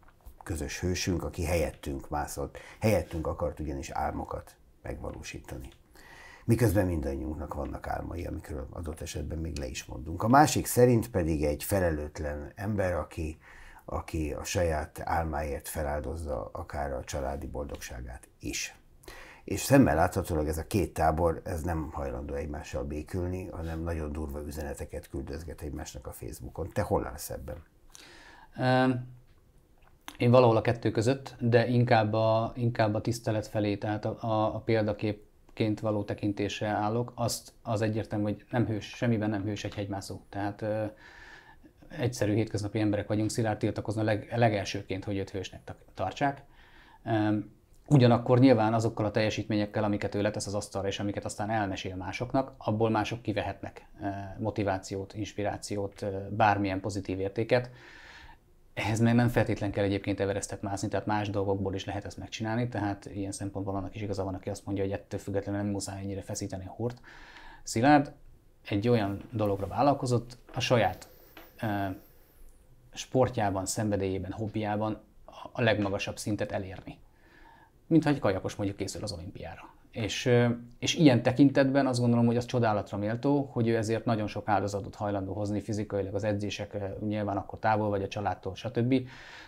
közös hősünk, aki helyettünk mászott, helyettünk akart ugyanis álmokat megvalósítani miközben mindannyiunknak vannak álmai, amikről adott esetben még le is mondunk. A másik szerint pedig egy felelőtlen ember, aki, aki a saját álmáért feláldozza akár a családi boldogságát is. És szemmel láthatólag ez a két tábor, ez nem hajlandó egymással békülni, hanem nagyon durva üzeneteket küldözget egymásnak a Facebookon. Te hol állsz ebben? Um. Én valahol a kettő között, de inkább a, inkább a tisztelet felé, tehát a, a, a példakép hősként való tekintésre állok, azt az egyértelmű, hogy nem hős, semmiben nem hős egy hegymászó. Tehát ö, egyszerű hétköznapi emberek vagyunk, Szilárd tiltakozna leg, legelsőként, hogy őt hősnek tartsák. Ugyanakkor nyilván azokkal a teljesítményekkel, amiket ő letesz az asztalra, és amiket aztán elmesél másoknak, abból mások kivehetnek motivációt, inspirációt, bármilyen pozitív értéket. Ehhez meg nem feltétlen kell egyébként Everestet mászni, tehát más dolgokból is lehet ezt megcsinálni, tehát ilyen szempontból annak is igaza van, aki azt mondja, hogy ettől függetlenül nem muszáj ennyire feszíteni a hurt. Szilárd egy olyan dologra vállalkozott, a saját e, sportjában, szenvedélyében, hobbiában a legmagasabb szintet elérni. Mintha egy kajakos mondjuk készül az olimpiára. És, és ilyen tekintetben azt gondolom, hogy az csodálatra méltó, hogy ő ezért nagyon sok áldozatot hajlandó hozni fizikailag az edzések, nyilván akkor távol vagy a családtól, stb.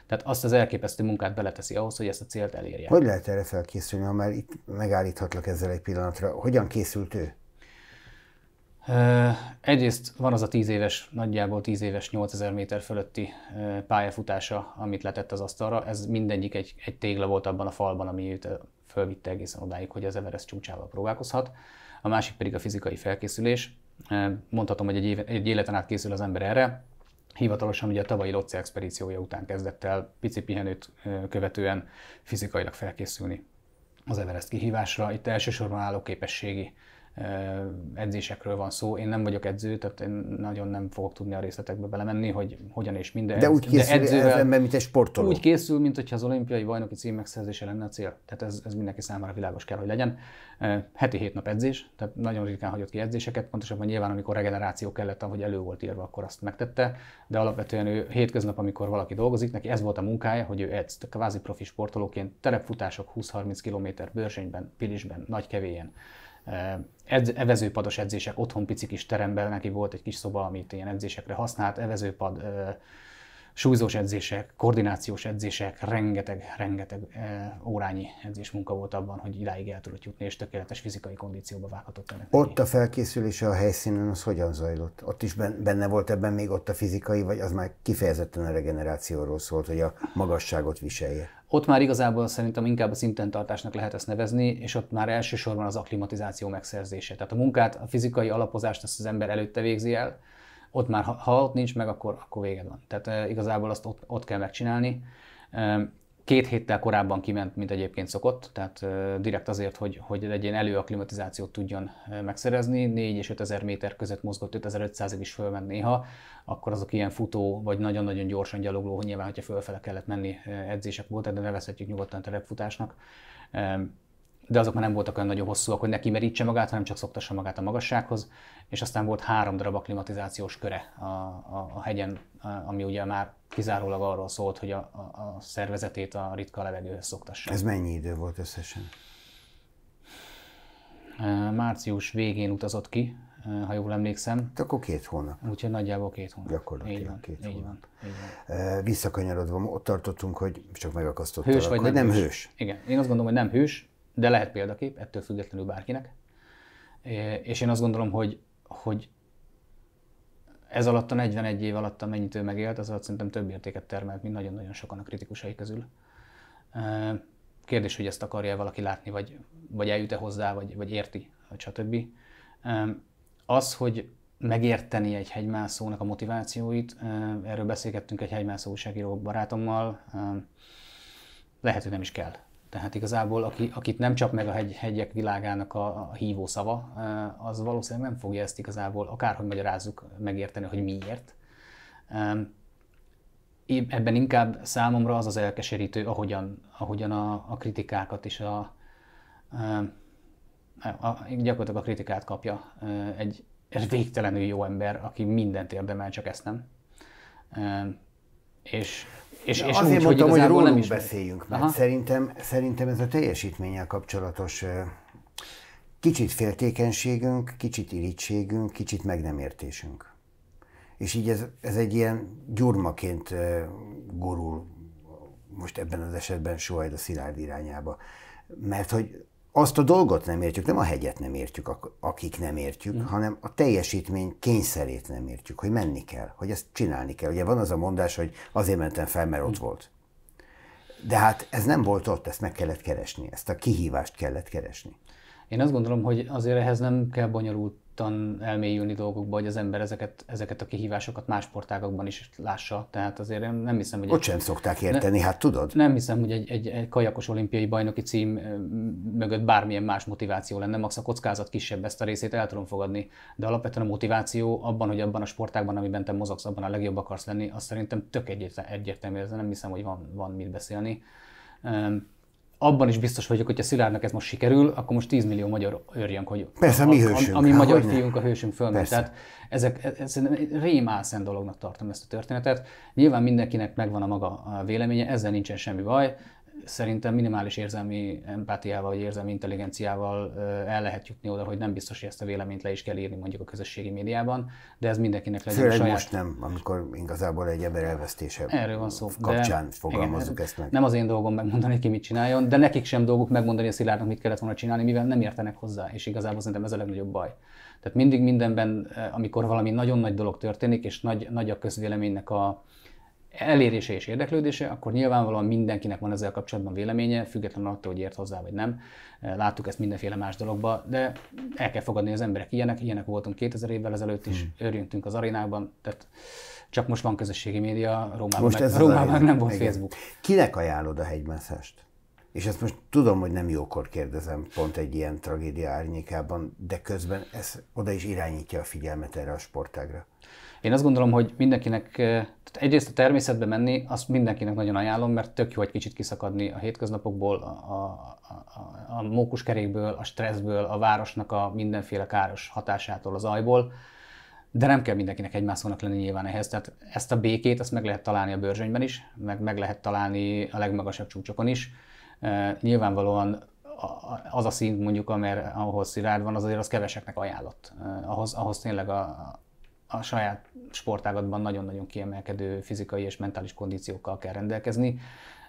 Tehát azt az elképesztő munkát beleteszi ahhoz, hogy ezt a célt elérje. Hogy lehet erre felkészülni, ha már itt megállíthatlak ezzel egy pillanatra? Hogyan készült ő? egyrészt van az a 10 éves, nagyjából 10 éves, 8000 méter fölötti pályafutása, amit letett az asztalra. Ez mindegyik egy, egy tégla volt abban a falban, ami őt fölvitte egészen odáig, hogy az Everest csúcsával próbálkozhat. A másik pedig a fizikai felkészülés. Mondhatom, hogy egy, éve, egy életen át készül az ember erre. Hivatalosan ugye a tavalyi Lotce expedíciója után kezdett el pici pihenőt követően fizikailag felkészülni az Everest kihívásra. Itt elsősorban állóképességi képességi edzésekről van szó. Én nem vagyok edző, tehát én nagyon nem fogok tudni a részletekbe belemenni, hogy hogyan és minden. De úgy készül de edzővel, ezen, mint egy sportoló. Úgy készül, mint hogyha az olimpiai bajnoki cím megszerzése lenne a cél. Tehát ez, ez mindenki számára világos kell, hogy legyen. Heti hét nap edzés, tehát nagyon ritkán hagyott ki edzéseket, pontosabban nyilván, amikor regeneráció kellett, ahogy elő volt írva, akkor azt megtette, de alapvetően ő hétköznap, amikor valaki dolgozik, neki ez volt a munkája, hogy ő edz, kvázi profi sportolóként terepfutások 20-30 km bőrsényben, pilisben, nagy kevéjen edz, evezőpados edzések, otthon pici kis teremben, neki volt egy kis szoba, amit ilyen edzésekre használt, evezőpad, súlyzós edzések, koordinációs edzések, rengeteg, rengeteg e, órányi munka volt abban, hogy idáig el tudott jutni, és tökéletes fizikai kondícióba vághatott ennek. Ott a felkészülése a helyszínen, az hogyan zajlott? Ott is benne volt ebben még ott a fizikai, vagy az már kifejezetten a regenerációról szólt, hogy a magasságot viselje? Ott már igazából szerintem inkább a tartásnak lehet ezt nevezni, és ott már elsősorban az aklimatizáció megszerzése. Tehát a munkát, a fizikai alapozást azt az ember előtte végzi el, ott már ha, ha ott nincs meg, akkor, akkor véged van. Tehát e, igazából azt ott, ott kell megcsinálni. E, két héttel korábban kiment, mint egyébként szokott, tehát direkt azért, hogy, hogy egy ilyen előaklimatizációt tudjon megszerezni, 4 és 5000 méter között mozgott, 5500-ig is fölment néha, akkor azok ilyen futó, vagy nagyon-nagyon gyorsan gyalogló, hogy nyilván, hogyha fölfele kellett menni edzések volt, de nevezhetjük nyugodtan telepfutásnak, de azok már nem voltak olyan nagyon hosszúak, hogy neki merítse magát, hanem csak szoktassa magát a magassághoz, és aztán volt három darab aklimatizációs köre a, a, a hegyen, ami ugye már kizárólag arról szólt, hogy a, a, a szervezetét a ritka levegőhöz szoktassa. Ez mennyi idő volt összesen? Március végén utazott ki, ha jól emlékszem. Te hát akkor két hónap. Úgyhogy nagyjából két hónap. Gyakorlatilag így van, két így hónap. Van, így van. Visszakanyarodva, ott tartottunk, hogy csak megakasztottalak, hős vagy hogy nem, nem hős. hős. Igen, én azt gondolom, hogy nem hős, de lehet példakép, ettől függetlenül bárkinek. És én azt gondolom, hogy, hogy ez alatt a 41 év alatt, amennyit ő megélt, az alatt szerintem több értéket termelt, mint nagyon-nagyon sokan a kritikusai közül. Kérdés, hogy ezt akarja valaki látni, vagy, vagy eljut-e hozzá, vagy, vagy érti, vagy stb. Az, hogy megérteni egy hegymászónak a motivációit, erről beszélgettünk egy hegymászó újságíró barátommal, lehet, hogy nem is kell. Tehát igazából, aki, akit nem csap meg a hegy, hegyek világának a, a hívó szava, eh, az valószínűleg nem fogja ezt igazából, akárhogy magyarázzuk, megérteni, hogy miért. Ebben inkább számomra az az elkeserítő, ahogyan, ahogyan a, a kritikákat és a, a, a, gyakorlatilag a kritikát kapja eh, egy, egy végtelenül jó ember, aki mindent érdemel, csak ezt nem. És és, és Azért úgy, mondtam, hogy, hogy rólunk nem is beszéljünk, mert Aha. szerintem, szerintem ez a teljesítménnyel kapcsolatos kicsit féltékenységünk, kicsit irítségünk, kicsit meg nem értésünk. És így ez, ez egy ilyen gyurmaként gurul most ebben az esetben Sohajd a Szilárd irányába. Mert hogy azt a dolgot nem értjük, nem a hegyet nem értjük, akik nem értjük, mm. hanem a teljesítmény kényszerét nem értjük, hogy menni kell, hogy ezt csinálni kell. Ugye van az a mondás, hogy azért mentem fel, mert ott mm. volt. De hát ez nem volt ott, ezt meg kellett keresni, ezt a kihívást kellett keresni. Én azt gondolom, hogy azért ehhez nem kell bonyolult tan elmélyülni dolgokba, hogy az ember ezeket, ezeket a kihívásokat más sportágakban is lássa. Tehát azért én nem hiszem, hogy... Ott egy, sem szokták érteni, ne, hát tudod? Nem hiszem, hogy egy, egy, egy kajakos olimpiai bajnoki cím mögött bármilyen más motiváció lenne, max a kockázat kisebb, ezt a részét el tudom fogadni. De alapvetően a motiváció abban, hogy abban a sportágban, amiben te mozogsz, abban a legjobb akarsz lenni, azt szerintem tök egyértelmű, nem hiszem, hogy van, van mit beszélni abban is biztos vagyok, hogy a Szilárdnak ez most sikerül, akkor most 10 millió magyar örjönk, hogy Persze, a, mi hősünk, ami magyar hogyne? fiunk a hősünk fölmegy. Tehát ezek, ez, ez rémálszent dolognak tartom ezt a történetet. Nyilván mindenkinek megvan a maga véleménye, ezzel nincsen semmi baj szerintem minimális érzelmi empátiával vagy érzelmi intelligenciával el lehet jutni oda, hogy nem biztos, hogy ezt a véleményt le is kell írni mondjuk a közösségi médiában, de ez mindenkinek legyen Főleg saját... most nem, amikor igazából egy ember elvesztése Erről van szó. kapcsán de, fogalmazzuk igen, ezt meg. Nem az én dolgom megmondani, ki mit csináljon, de nekik sem dolguk megmondani a Szilárdnak, mit kellett volna csinálni, mivel nem értenek hozzá, és igazából szerintem ez a legnagyobb baj. Tehát mindig mindenben, amikor valami nagyon nagy dolog történik, és nagy, nagy a közvéleménynek a, elérése és érdeklődése, akkor nyilvánvalóan mindenkinek van ezzel kapcsolatban véleménye, függetlenül attól, hogy ért hozzá vagy nem. Eh, láttuk ezt mindenféle más dologba, de el kell fogadni az emberek ilyenek, ilyenek voltunk 2000 évvel ezelőtt is, hmm. örjöntünk az arénákban, tehát csak most van közösségi média, Rómában, most meg, ez Rómában nem volt Igen. Facebook. Kinek ajánlod a hegymászást? És ezt most tudom, hogy nem jókor kérdezem, pont egy ilyen tragédia árnyékában, de közben ez oda is irányítja a figyelmet erre a sportágra. Én azt gondolom, hogy mindenkinek, tehát egyrészt a természetbe menni, azt mindenkinek nagyon ajánlom, mert tök jó egy kicsit kiszakadni a hétköznapokból, a, a, a, a mókuskerékből, a stresszből, a városnak a mindenféle káros hatásától, az ajból. De nem kell mindenkinek egymászónak lenni nyilván ehhez, tehát ezt a békét, azt meg lehet találni a bőrzsönyben is, meg meg lehet találni a legmagasabb csúcsokon is. E, nyilvánvalóan az a szint mondjuk, amely, ahol Szilárd van, az azért az keveseknek ajánlott. Ahhoz, ahhoz tényleg a, a saját sportágatban nagyon-nagyon kiemelkedő fizikai és mentális kondíciókkal kell rendelkezni,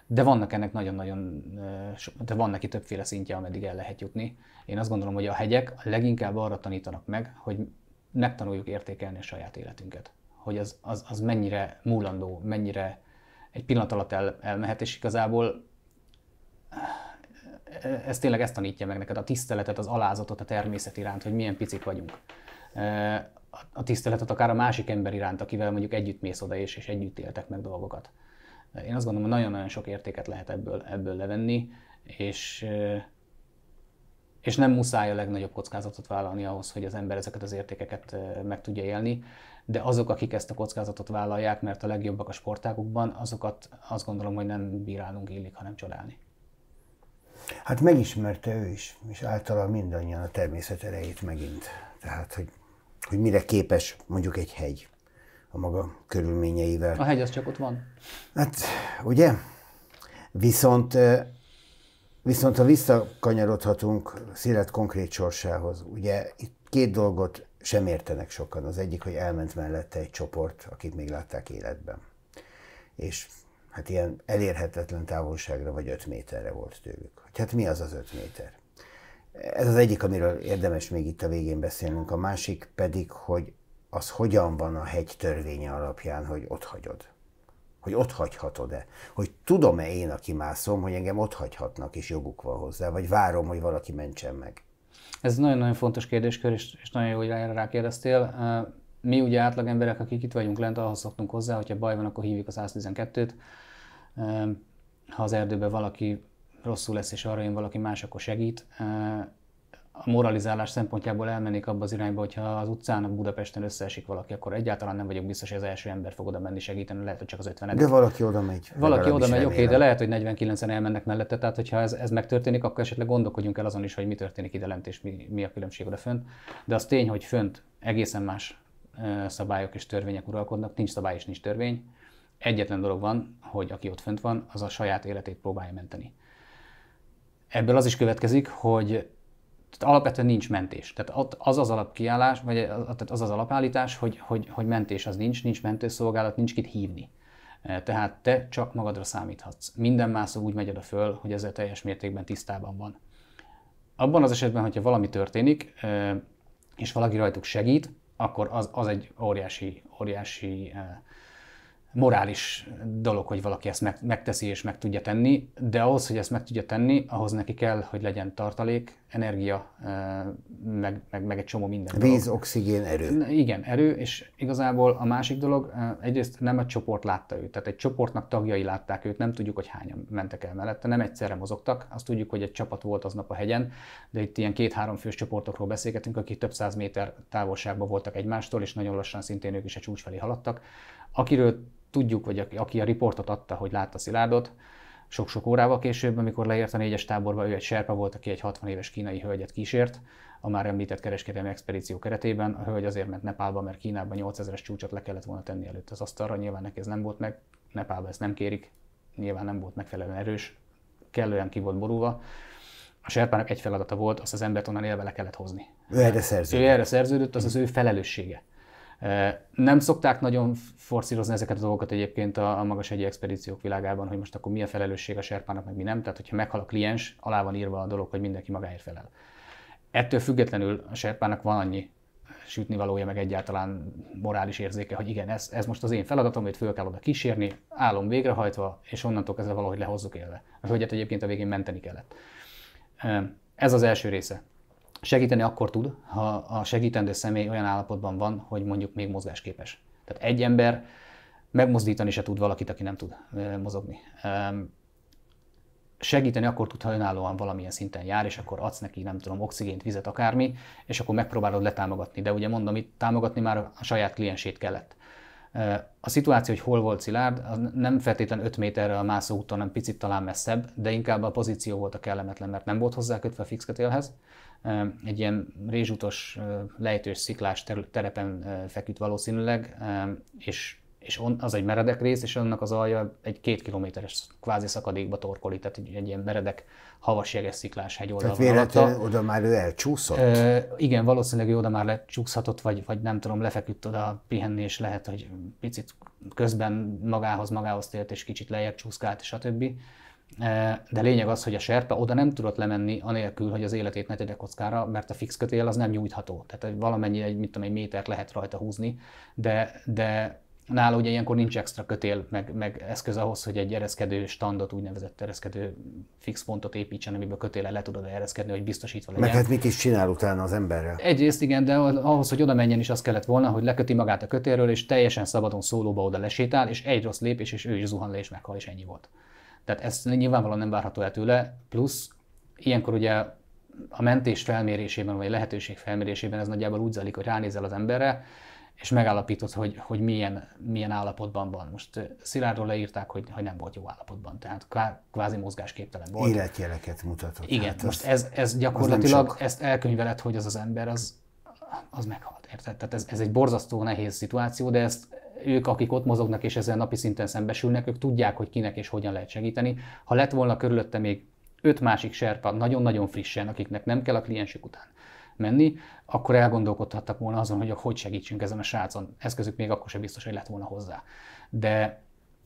de vannak ennek nagyon-nagyon, de van neki többféle szintje, ameddig el lehet jutni. Én azt gondolom, hogy a hegyek leginkább arra tanítanak meg, hogy megtanuljuk értékelni a saját életünket. Hogy az, az, az mennyire múlandó, mennyire egy pillanat alatt el, elmehet, és igazából eh, ez tényleg ezt tanítja meg neked, a tiszteletet, az alázatot a természet iránt, hogy milyen picik vagyunk. Eh, a tiszteletet akár a másik ember iránt, akivel mondjuk együtt mész oda és, és együtt éltek meg dolgokat. Én azt gondolom, hogy nagyon-nagyon sok értéket lehet ebből, ebből levenni, és, és nem muszáj a legnagyobb kockázatot vállalni ahhoz, hogy az ember ezeket az értékeket meg tudja élni, de azok, akik ezt a kockázatot vállalják, mert a legjobbak a sportágukban, azokat azt gondolom, hogy nem bírálunk illik, hanem csodálni. Hát megismerte ő is, és általában mindannyian a természet erejét megint. Tehát, hogy hogy mire képes mondjuk egy hegy a maga körülményeivel. A hegy az csak ott van. Hát, ugye? Viszont, viszont ha visszakanyarodhatunk Szilet konkrét sorsához, ugye itt két dolgot sem értenek sokan. Az egyik, hogy elment mellette egy csoport, akik még látták életben. És hát ilyen elérhetetlen távolságra, vagy öt méterre volt tőlük. Hogy hát mi az az öt méter? Ez az egyik, amiről érdemes még itt a végén beszélnünk. A másik pedig, hogy az hogyan van a hegy törvénye alapján, hogy ott hagyod. Hogy ott hagyhatod-e? Hogy tudom-e én, aki mászom, hogy engem ott hagyhatnak, és joguk van hozzá, vagy várom, hogy valaki mentsen meg? Ez nagyon-nagyon fontos kérdéskör, és, és nagyon jó, hogy erre rákérdeztél. Mi ugye átlagemberek, akik itt vagyunk lent, ahhoz szoktunk hozzá, hogyha baj van, akkor hívjuk a 112-t. Ha az erdőben valaki rosszul lesz, és arra jön valaki más, akkor segít. A moralizálás szempontjából elmennék abba az irányba, hogyha az utcán Budapesten összeesik valaki, akkor egyáltalán nem vagyok biztos, hogy az első ember fog oda menni segíteni, lehet, hogy csak az 50 De valaki oda megy. Valaki oda megy, oké, de lehet, hogy 49-en elmennek mellette, tehát hogyha ez, ez megtörténik, akkor esetleg gondolkodjunk el azon is, hogy mi történik ide lent és mi, mi a különbség oda fönt. De az tény, hogy fönt egészen más szabályok és törvények uralkodnak, nincs szabály és nincs törvény. Egyetlen dolog van, hogy aki ott fönt van, az a saját életét próbálja menteni. Ebből az is következik, hogy tehát alapvetően nincs mentés. Tehát az az alapkiállás, vagy az az alapállítás, hogy, hogy, hogy mentés az nincs, nincs mentőszolgálat, nincs kit hívni. E, tehát te csak magadra számíthatsz. Minden mászó úgy megy oda föl, hogy ezzel teljes mértékben tisztában van. Abban az esetben, hogyha valami történik, e, és valaki rajtuk segít, akkor az, az egy óriási, óriási e, morális dolog, hogy valaki ezt megteszi és meg tudja tenni, de ahhoz, hogy ezt meg tudja tenni, ahhoz neki kell, hogy legyen tartalék, energia, meg, meg, meg egy csomó minden Víz, dolog. oxigén, erő. Igen, erő, és igazából a másik dolog, egyrészt nem egy csoport látta őt, tehát egy csoportnak tagjai látták őt, nem tudjuk, hogy hányan mentek el mellette, nem egyszerre mozogtak, azt tudjuk, hogy egy csapat volt aznap a hegyen, de itt ilyen két-három fős csoportokról beszélgetünk, akik több száz méter távolságban voltak egymástól, és nagyon lassan szintén ők is a csúcs felé haladtak. Akiről tudjuk, vagy aki a riportot adta, hogy látta Szilárdot, sok-sok órával később, amikor leért a négyes táborba, ő egy serpa volt, aki egy 60 éves kínai hölgyet kísért, a már említett kereskedelmi expedíció keretében. A hölgy azért ment Nepálba, mert Kínában 8000-es csúcsot le kellett volna tenni előtt az asztalra, nyilván neki ez nem volt meg, Nepálba ezt nem kérik, nyilván nem volt megfelelően erős, kellően ki volt borulva. A serpának egy feladata volt, azt az embert onnan élve le kellett hozni. Ő erre szerződött. Ő erre szerződött, az az ő felelőssége. Nem szokták nagyon forszírozni ezeket a dolgokat egyébként a, a magas egyi expedíciók világában, hogy most akkor mi a felelősség a serpának, meg mi nem. Tehát, hogyha meghal a kliens, alá van írva a dolog, hogy mindenki magáért felel. Ettől függetlenül a serpának van annyi sütni valója, meg egyáltalán morális érzéke, hogy igen, ez, ez most az én feladatom, hogy föl kell oda kísérni, állom végrehajtva, és onnantól kezdve valahogy lehozzuk élve. A hölgyet egyébként a végén menteni kellett. Ez az első része. Segíteni akkor tud, ha a segítendő személy olyan állapotban van, hogy mondjuk még mozgásképes. Tehát egy ember megmozdítani se tud valakit, aki nem tud mozogni. Segíteni akkor tud, ha önállóan valamilyen szinten jár, és akkor adsz neki, nem tudom, oxigént, vizet, akármi, és akkor megpróbálod letámogatni. De ugye mondom, itt támogatni már a saját kliensét kellett. A szituáció, hogy hol volt Szilárd, az nem feltétlen 5 méterre a mászó úton, hanem picit talán messzebb, de inkább a pozíció volt a kellemetlen, mert nem volt hozzá kötve a fix kötélhez. Egy ilyen rézsutos, lejtős, sziklás terepen feküdt valószínűleg, és és on, az egy meredek rész, és annak az alja egy két kilométeres kvázi szakadékba torkolik, tehát egy, egy ilyen meredek havas jeges sziklás hegy oldalon. Tehát oda már ő elcsúszott? Ö, igen, valószínűleg ő oda már lecsúszhatott, vagy, vagy nem tudom, lefeküdt oda pihenni, és lehet, hogy picit közben magához magához tért, és kicsit lejjebb csúszkált, és stb. De lényeg az, hogy a serpe oda nem tudott lemenni, anélkül, hogy az életét ne tegye kockára, mert a fix kötél az nem nyújtható. Tehát valamennyi, egy, mit tudom, egy métert lehet rajta húzni, de, de Nála ugye ilyenkor nincs extra kötél, meg, meg eszköz ahhoz, hogy egy ereszkedő standot, úgynevezett ereszkedő fix pontot építsen, amiből kötéle le tudod ereszkedni, hogy biztosítva legyen. Meg hát mit is csinál utána az emberrel? Egyrészt igen, de ahhoz, hogy oda menjen is az kellett volna, hogy leköti magát a kötélről, és teljesen szabadon szólóba oda lesétál, és egy rossz lépés, és ő is zuhan le, és meghal, és ennyi volt. Tehát ez nyilvánvalóan nem várható el tőle, plusz ilyenkor ugye a mentés felmérésében, vagy a lehetőség felmérésében ez nagyjából úgy zajlik, hogy ránézel az emberre, és megállapított, hogy, hogy milyen, milyen állapotban van. Most Szilárdról leírták, hogy, hogy nem volt jó állapotban, tehát kvázi mozgásképtelen volt. Életjeleket mutatott. Igen, hát most az, ez, ez gyakorlatilag, ezt elkönyvelett, hogy az az ember az, az meghalt, érted? Tehát ez, ez egy borzasztó nehéz szituáció, de ezt ők, akik ott mozognak és ezzel napi szinten szembesülnek, ők tudják, hogy kinek és hogyan lehet segíteni. Ha lett volna körülötte még öt másik serpa, nagyon-nagyon frissen, akiknek nem kell a kliensük után menni, akkor elgondolkodhattak volna azon, hogy hogy segítsünk ezen a srácon. Eszközük még akkor sem biztos, hogy lett volna hozzá. De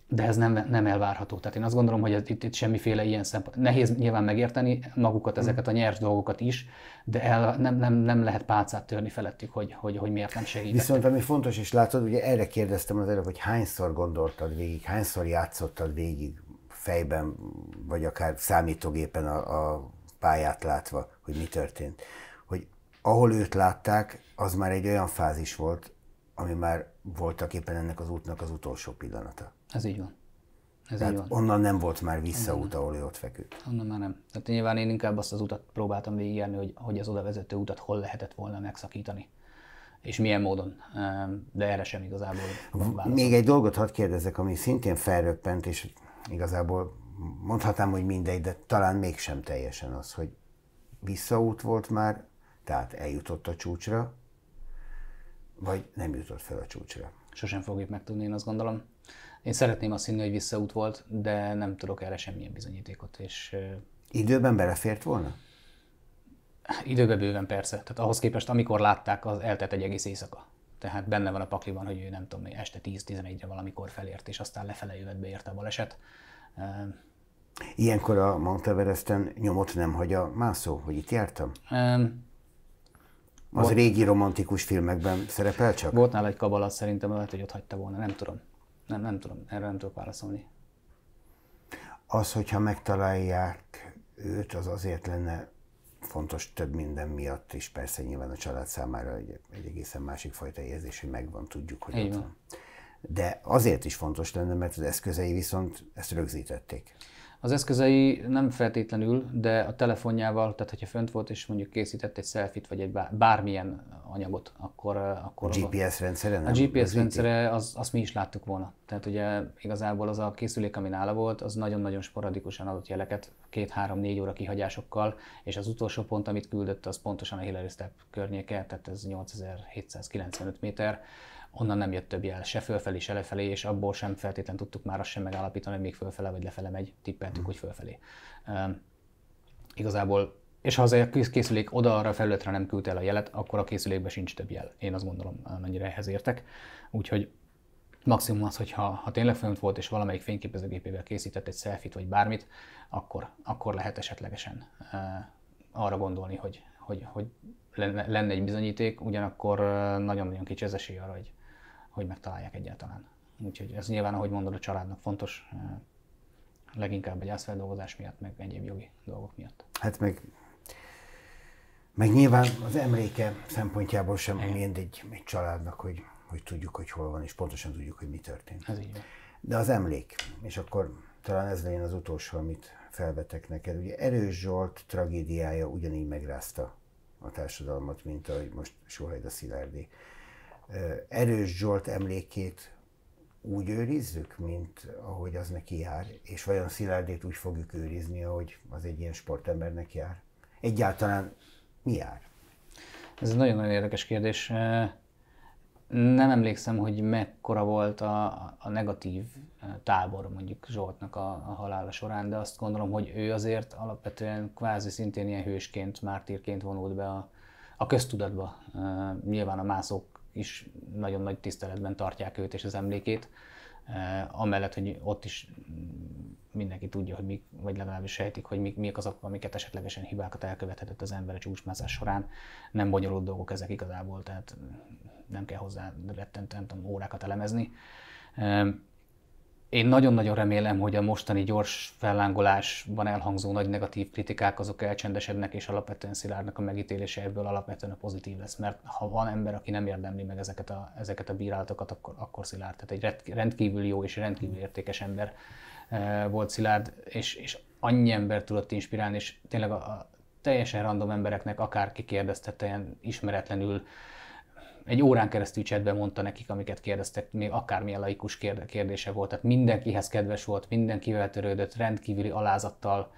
de ez nem, nem elvárható. Tehát én azt gondolom, hogy ez, itt, itt semmiféle ilyen szempont. Nehéz nyilván megérteni magukat, mm. ezeket a nyers dolgokat is, de el, nem, nem, nem lehet pálcát törni felettük, hogy, hogy, hogy miért nem segít. Viszont ami fontos, és látod, ugye erre kérdeztem az előbb, hogy hányszor gondoltad végig, hányszor játszottad végig fejben, vagy akár számítógépen a, a pályát látva, hogy mi történt ahol őt látták, az már egy olyan fázis volt, ami már voltak éppen ennek az útnak az utolsó pillanata. Ez így van. Ez Tehát így van. onnan nem volt már visszaút, ahol ő ott feküdt. Onnan már nem. Tehát nyilván én inkább azt az utat próbáltam végigjárni, hogy, hogy az oda vezető utat hol lehetett volna megszakítani. És milyen módon. Ehm, de erre sem igazából Még egy dolgot hadd kérdezek, ami szintén felröppent, és igazából mondhatnám, hogy mindegy, de talán mégsem teljesen az, hogy visszaút volt már, tehát eljutott a csúcsra, vagy nem jutott fel a csúcsra. Sosem fogjuk megtudni, én azt gondolom. Én szeretném azt hinni, hogy visszaút volt, de nem tudok erre semmilyen bizonyítékot. És, Időben belefért volna? Időben, bőven persze. Tehát ahhoz képest, amikor látták, az eltelt egy egész éjszaka. Tehát benne van a pakliban, hogy ő nem tudom, este 10-11-re valamikor felért, és aztán lefele be érte a baleset. Ilyenkor a Mount Everesten nyomot nem hagy a mászó, hogy itt jártam? Az volt, régi romantikus filmekben szerepel csak? Volt nála egy kabala, szerintem lehet, hogy ott hagyta volna, nem tudom. Nem, nem tudom, erre nem tudok válaszolni. Az, hogyha megtalálják őt, az azért lenne fontos több minden miatt, és persze nyilván a család számára egy, egy egészen másik fajta érzés, hogy megvan, tudjuk, hogy Így ott van. van. De azért is fontos lenne, mert az eszközei viszont ezt rögzítették. Az eszközei nem feltétlenül, de a telefonjával, tehát hogyha fönt volt és mondjuk készített egy selfit vagy egy bármilyen anyagot, akkor... Eh, akkor a GPS rendszere nem? A GPS rendszere, az, azt mi is láttuk volna. Tehát ugye igazából az a készülék, ami nála volt, az nagyon-nagyon sporadikusan adott jeleket, két-három-négy óra kihagyásokkal, és az utolsó pont, amit küldött, az pontosan a Hillary Step környéke, tehát ez 8795 méter onnan nem jött több jel, se fölfelé, se lefelé, és abból sem feltétlenül tudtuk már azt sem megállapítani, hogy még fölfele vagy lefele megy, tippeltük, hmm. hogy fölfelé. Uh, igazából, és ha az a készülék oda arra felületre nem küldte el a jelet, akkor a készülékben sincs több jel. Én azt gondolom, mennyire ehhez értek. Úgyhogy maximum az, hogy ha, ha tényleg fönt volt, és valamelyik fényképezőgépével készített egy selfit vagy bármit, akkor, akkor lehet esetlegesen uh, arra gondolni, hogy, hogy, hogy lenne, lenne egy bizonyíték, ugyanakkor eh, nagyon-nagyon kicsi az esély arra, hogy, hogy megtalálják egyáltalán. Úgyhogy ez nyilván, ahogy mondod, a családnak fontos, eh, leginkább egy ászfeldolgozás miatt, meg egyéb jogi dolgok miatt. Hát meg, meg nyilván az emléke szempontjából sem Igen. egy, egy családnak, hogy, hogy tudjuk, hogy hol van, és pontosan tudjuk, hogy mi történt. Ez így van. De az emlék, és akkor talán ez legyen az utolsó, amit felvetek neked. Ugye Erős Zsolt tragédiája ugyanígy megrázta a társadalmat, mint ahogy most Sohajda Szilárdi. Erős Zsolt emlékét úgy őrizzük, mint ahogy az neki jár, és vajon Szilárdét úgy fogjuk őrizni, ahogy az egy ilyen sportembernek jár? Egyáltalán mi jár? Ez egy nagyon-nagyon érdekes kérdés. Nem emlékszem, hogy mekkora volt a, a negatív tábor mondjuk Zsoltnak a, a halála során, de azt gondolom, hogy ő azért alapvetően kvázi szintén ilyen hősként, mártírként vonult be a, a köztudatba. Nyilván a mászók is nagyon nagy tiszteletben tartják őt és az emlékét. Eh, amellett, hogy ott is mindenki tudja, hogy mik, vagy legalábbis sejtik, hogy mik, mik azok, amiket esetlegesen hibákat elkövethetett az ember a csúcsmászás során. Nem bonyolult dolgok ezek igazából, tehát nem kell hozzá rettentően órákat elemezni. Eh, én nagyon-nagyon remélem, hogy a mostani gyors fellángolásban elhangzó nagy negatív kritikák azok elcsendesednek, és alapvetően Szilárdnak a megítélése ebből alapvetően a pozitív lesz, mert ha van ember, aki nem érdemli meg ezeket a, ezeket a bírálatokat, akkor, akkor Szilárd. Tehát egy rendkívül jó és rendkívül értékes ember eh, volt Szilárd, és, és annyi ember tudott inspirálni, és tényleg a, a teljesen random embereknek akár kérdeztette, ilyen ismeretlenül egy órán keresztül csetben mondta nekik, amiket kérdeztek, még akármilyen laikus kérdése volt. Tehát mindenkihez kedves volt, mindenkivel törődött, rendkívüli alázattal,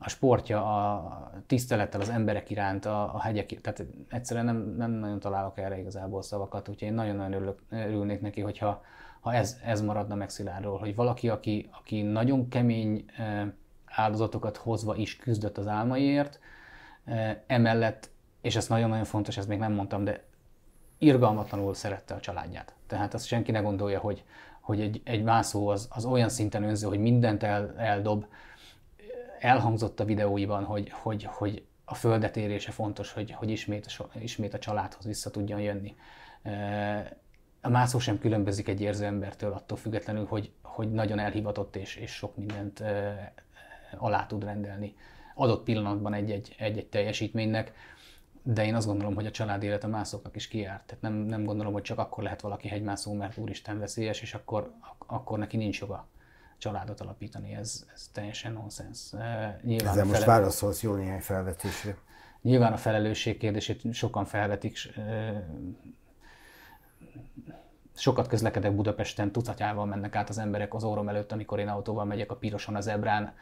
a sportja, a tisztelettel az emberek iránt, a, a hegyek, tehát egyszerűen nem, nem nagyon találok erre igazából szavakat, úgyhogy én nagyon-nagyon örülök, örülnék neki, hogyha ha ez, ez maradna meg Szilárdról, hogy valaki, aki, aki nagyon kemény áldozatokat hozva is küzdött az álmaiért, emellett, és ez nagyon-nagyon fontos, ezt még nem mondtam, de irgalmatlanul szerette a családját. Tehát azt senki ne gondolja, hogy, hogy egy, egy vászó az, az olyan szinten önző, hogy mindent el, eldob. Elhangzott a videóiban, hogy, hogy, hogy a földet érése fontos, hogy, hogy ismét, ismét a családhoz vissza tudjon jönni. A mászó sem különbözik egy érző embertől attól függetlenül, hogy, hogy nagyon elhivatott és, és sok mindent alá tud rendelni adott pillanatban egy egy-egy teljesítménynek de én azt gondolom, hogy a család élete másoknak is kiárt. Tehát nem, nem gondolom, hogy csak akkor lehet valaki hegymászó, mert úristen veszélyes, és akkor, akkor neki nincs joga családot alapítani. Ez, ez teljesen nonsens. Eh, nyilván Ezzel most válaszolsz jó néhány felvetésre. Nyilván a felelősség kérdését sokan felvetik. Eh, sokat közlekedek Budapesten, tucatjával mennek át az emberek az órom előtt, amikor én autóval megyek a piroson az ebrán,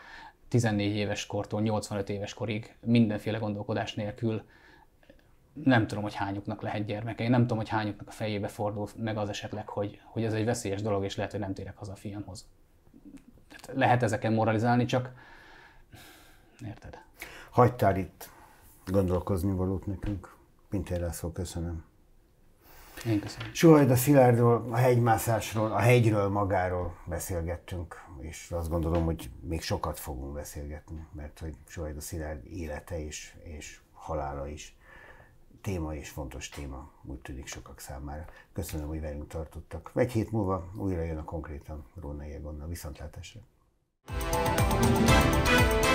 14 éves kortól 85 éves korig mindenféle gondolkodás nélkül nem tudom, hogy hányuknak lehet gyermeke, én nem tudom, hogy hányuknak a fejébe fordul meg az esetleg, hogy, hogy ez egy veszélyes dolog, és lehet, hogy nem térek haza a fiamhoz. Tehát lehet ezeken moralizálni, csak érted? Hagytál itt gondolkozni valót nekünk. Pintér László, köszönöm. Én köszönöm. Suhajda Szilárdról, a hegymászásról, a hegyről magáról beszélgettünk, és azt gondolom, hogy még sokat fogunk beszélgetni, mert hogy Suhajda Szilárd élete is, és halála is téma és fontos téma, úgy tűnik sokak számára. Köszönöm, hogy velünk tartottak. Egy hét múlva újra jön a konkrétan Róna Jegonnal. Viszontlátásra! thank you